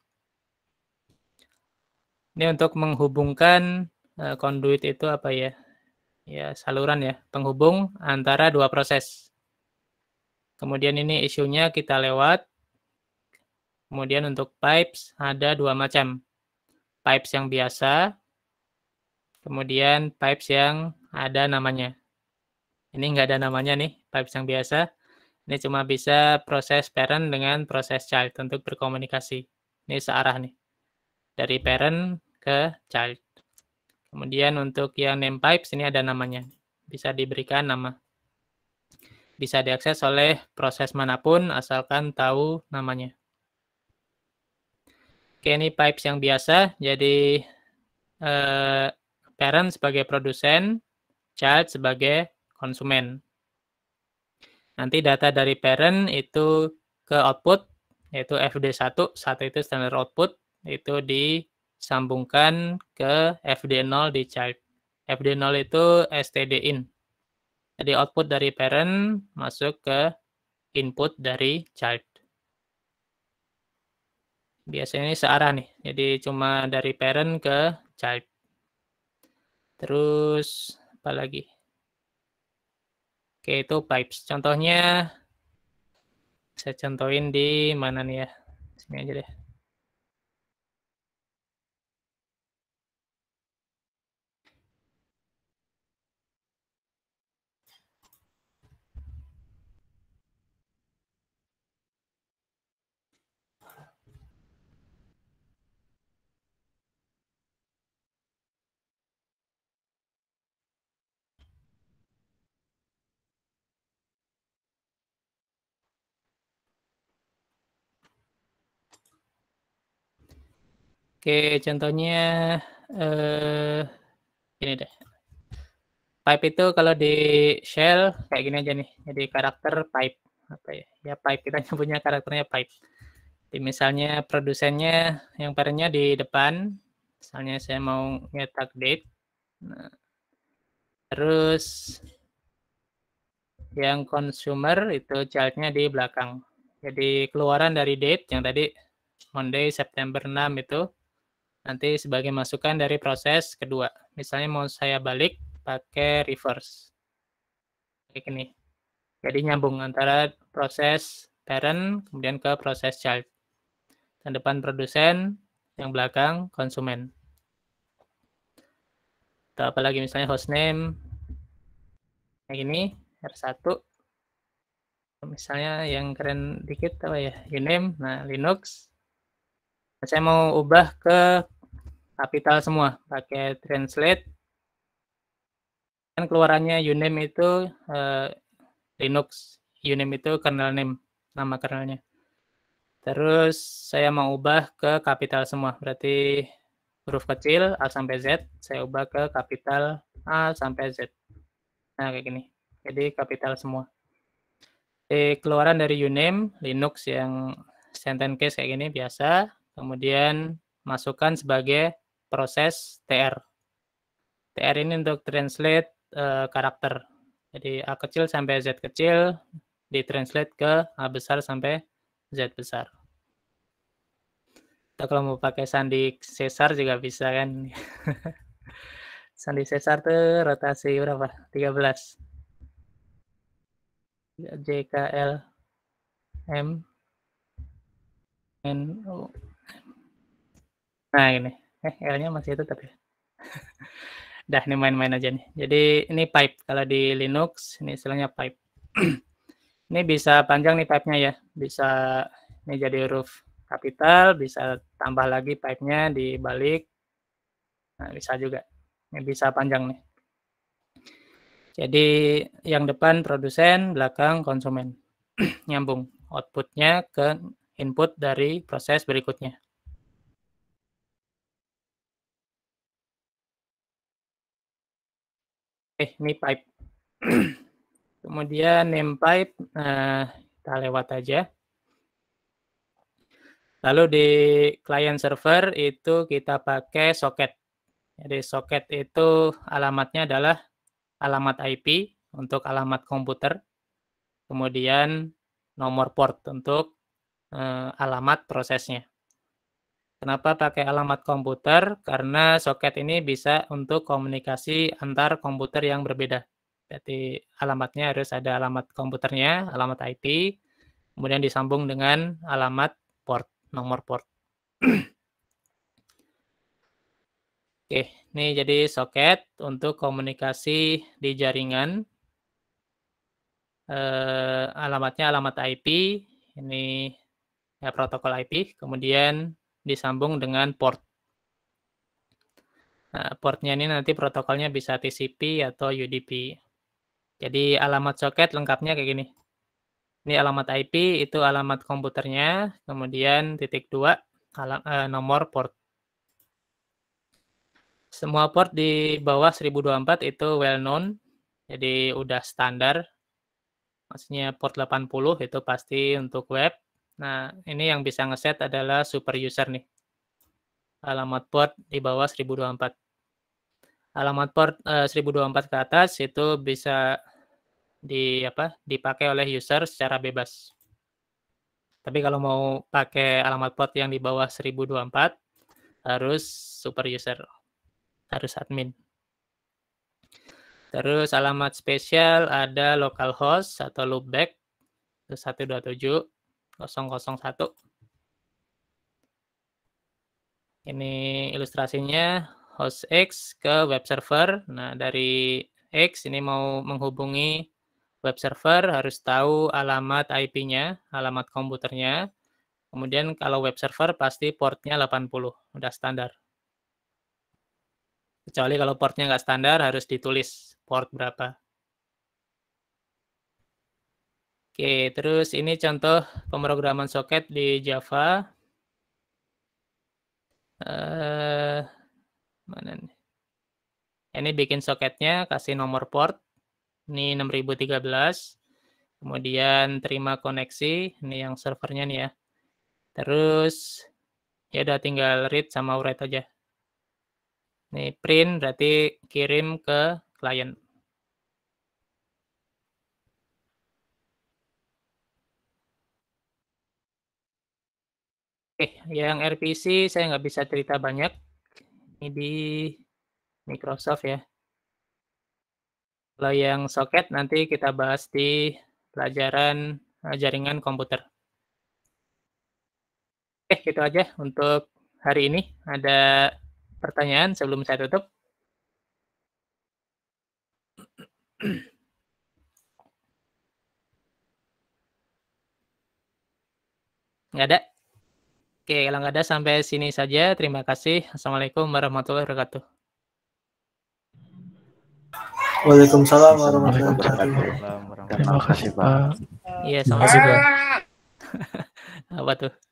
Speaker 1: Ini untuk menghubungkan uh, conduit itu apa ya? Ya, saluran ya, penghubung antara dua proses. Kemudian ini isunya kita lewat. Kemudian untuk pipes ada dua macam. Pipes yang biasa, kemudian pipes yang ada namanya. Ini nggak ada namanya nih, pipes yang biasa. Ini cuma bisa proses parent dengan proses child untuk berkomunikasi. Ini searah nih dari parent ke child. Kemudian untuk yang name pipes ini ada namanya. Bisa diberikan nama. Bisa diakses oleh proses manapun asalkan tahu namanya. Oke, ini pipes yang biasa. Jadi eh, parent sebagai produsen, child sebagai konsumen. Nanti data dari parent itu ke output, yaitu FD1, satu itu standar output, itu disambungkan ke FD0 di child. FD0 itu STD-in. Jadi output dari parent masuk ke input dari child. Biasanya ini searah nih, jadi cuma dari parent ke child. Terus apa lagi? Oke, itu pipes. Contohnya saya contohin di mana nih ya? Sini aja deh. Oke, contohnya eh ini deh. Pipe itu kalau di shell kayak gini aja nih. Jadi karakter pipe apa ya? Ya pipe kita *laughs* nyebutnya karakternya pipe. Jadi misalnya produsennya yang parentnya di depan. Misalnya saya mau nyetak date. Nah, terus yang consumer itu childnya di belakang. Jadi keluaran dari date yang tadi Monday September 6 itu nanti sebagai masukan dari proses kedua. Misalnya mau saya balik pakai reverse. Kayak gini. Jadi nyambung antara proses parent kemudian ke proses child. Yang depan produsen, yang belakang konsumen. Atau apalagi misalnya hostname kayak gini R1 misalnya yang keren dikit apa ya uname nah Linux saya mau ubah ke kapital semua, pakai translate. Kan keluarannya uname itu uh, Linux, uname itu kernel name, nama kernelnya. Terus saya mau ubah ke kapital semua, berarti huruf kecil A sampai Z, saya ubah ke kapital A sampai Z. Nah, kayak gini. Jadi kapital semua. Jadi, keluaran dari uname, Linux yang sentence case kayak gini biasa, Kemudian masukkan sebagai proses TR. TR ini untuk translate uh, karakter. Jadi A kecil sampai Z kecil ditranslate ke A besar sampai Z besar. Kita kalau mau pakai sandi sesar juga bisa kan. *laughs* sandi sesar itu rotasi berapa? 13. JKL M N O Nah ini, eh L-nya masih tetap ya. *laughs* Dah ini main-main aja nih. Jadi ini pipe kalau di Linux ini istilahnya pipe. *clears throat* ini bisa panjang nih pipe-nya ya. Bisa ini jadi huruf kapital, bisa tambah lagi pipe-nya dibalik. Nah, bisa juga. Ini bisa panjang nih. Jadi yang depan produsen, belakang konsumen. *clears throat* Nyambung outputnya ke input dari proses berikutnya. eh ini pipe. *clears throat* Kemudian name pipe, nah, kita lewat aja. Lalu di client server itu kita pakai socket. Jadi socket itu alamatnya adalah alamat IP untuk alamat komputer. Kemudian nomor port untuk eh, alamat prosesnya. Kenapa pakai alamat komputer? Karena soket ini bisa untuk komunikasi antar komputer yang berbeda. Jadi alamatnya harus ada alamat komputernya, alamat IP, kemudian disambung dengan alamat port, nomor port. *clears throat* Oke, ini jadi soket untuk komunikasi di jaringan. Eh, alamatnya alamat IP, ini ya protokol IP. Kemudian disambung dengan port. Nah, portnya ini nanti protokolnya bisa TCP atau UDP. Jadi alamat soket lengkapnya kayak gini. Ini alamat IP, itu alamat komputernya, kemudian titik dua eh, nomor port. Semua port di bawah 1024 itu well known, jadi udah standar. Maksudnya port 80 itu pasti untuk web, Nah, ini yang bisa ngeset adalah super user nih. Alamat port di bawah 1024. Alamat port eh, 1024 ke atas itu bisa di apa? dipakai oleh user secara bebas. Tapi kalau mau pakai alamat port yang di bawah 1024 harus super user. Harus admin. Terus alamat spesial ada localhost atau loopback 127 001. Ini ilustrasinya host X ke web server. Nah, dari X ini mau menghubungi web server harus tahu alamat IP-nya, alamat komputernya. Kemudian kalau web server pasti portnya 80, udah standar. Kecuali kalau portnya nggak standar harus ditulis port berapa. Oke, terus ini contoh pemrograman soket di Java. Uh, mana nih? Ini bikin soketnya, kasih nomor port. Ini 6013. Kemudian terima koneksi. Ini yang servernya nih ya. Terus, ya udah tinggal read sama write aja. Ini print berarti kirim ke client. Oke, yang RPC saya nggak bisa cerita banyak. Ini di Microsoft ya. Kalau yang soket nanti kita bahas di pelajaran eh, jaringan komputer. Oke, itu aja untuk hari ini. Ada pertanyaan sebelum saya tutup? Nggak ada? Oke, kalau nggak ada sampai sini saja. Terima kasih. Assalamualaikum warahmatullahi wabarakatuh.
Speaker 2: Waalaikumsalam warahmatullahi wabarakatuh. Terima kasih Pak. Iya, sama juga.
Speaker 1: *laughs* Apa tuh?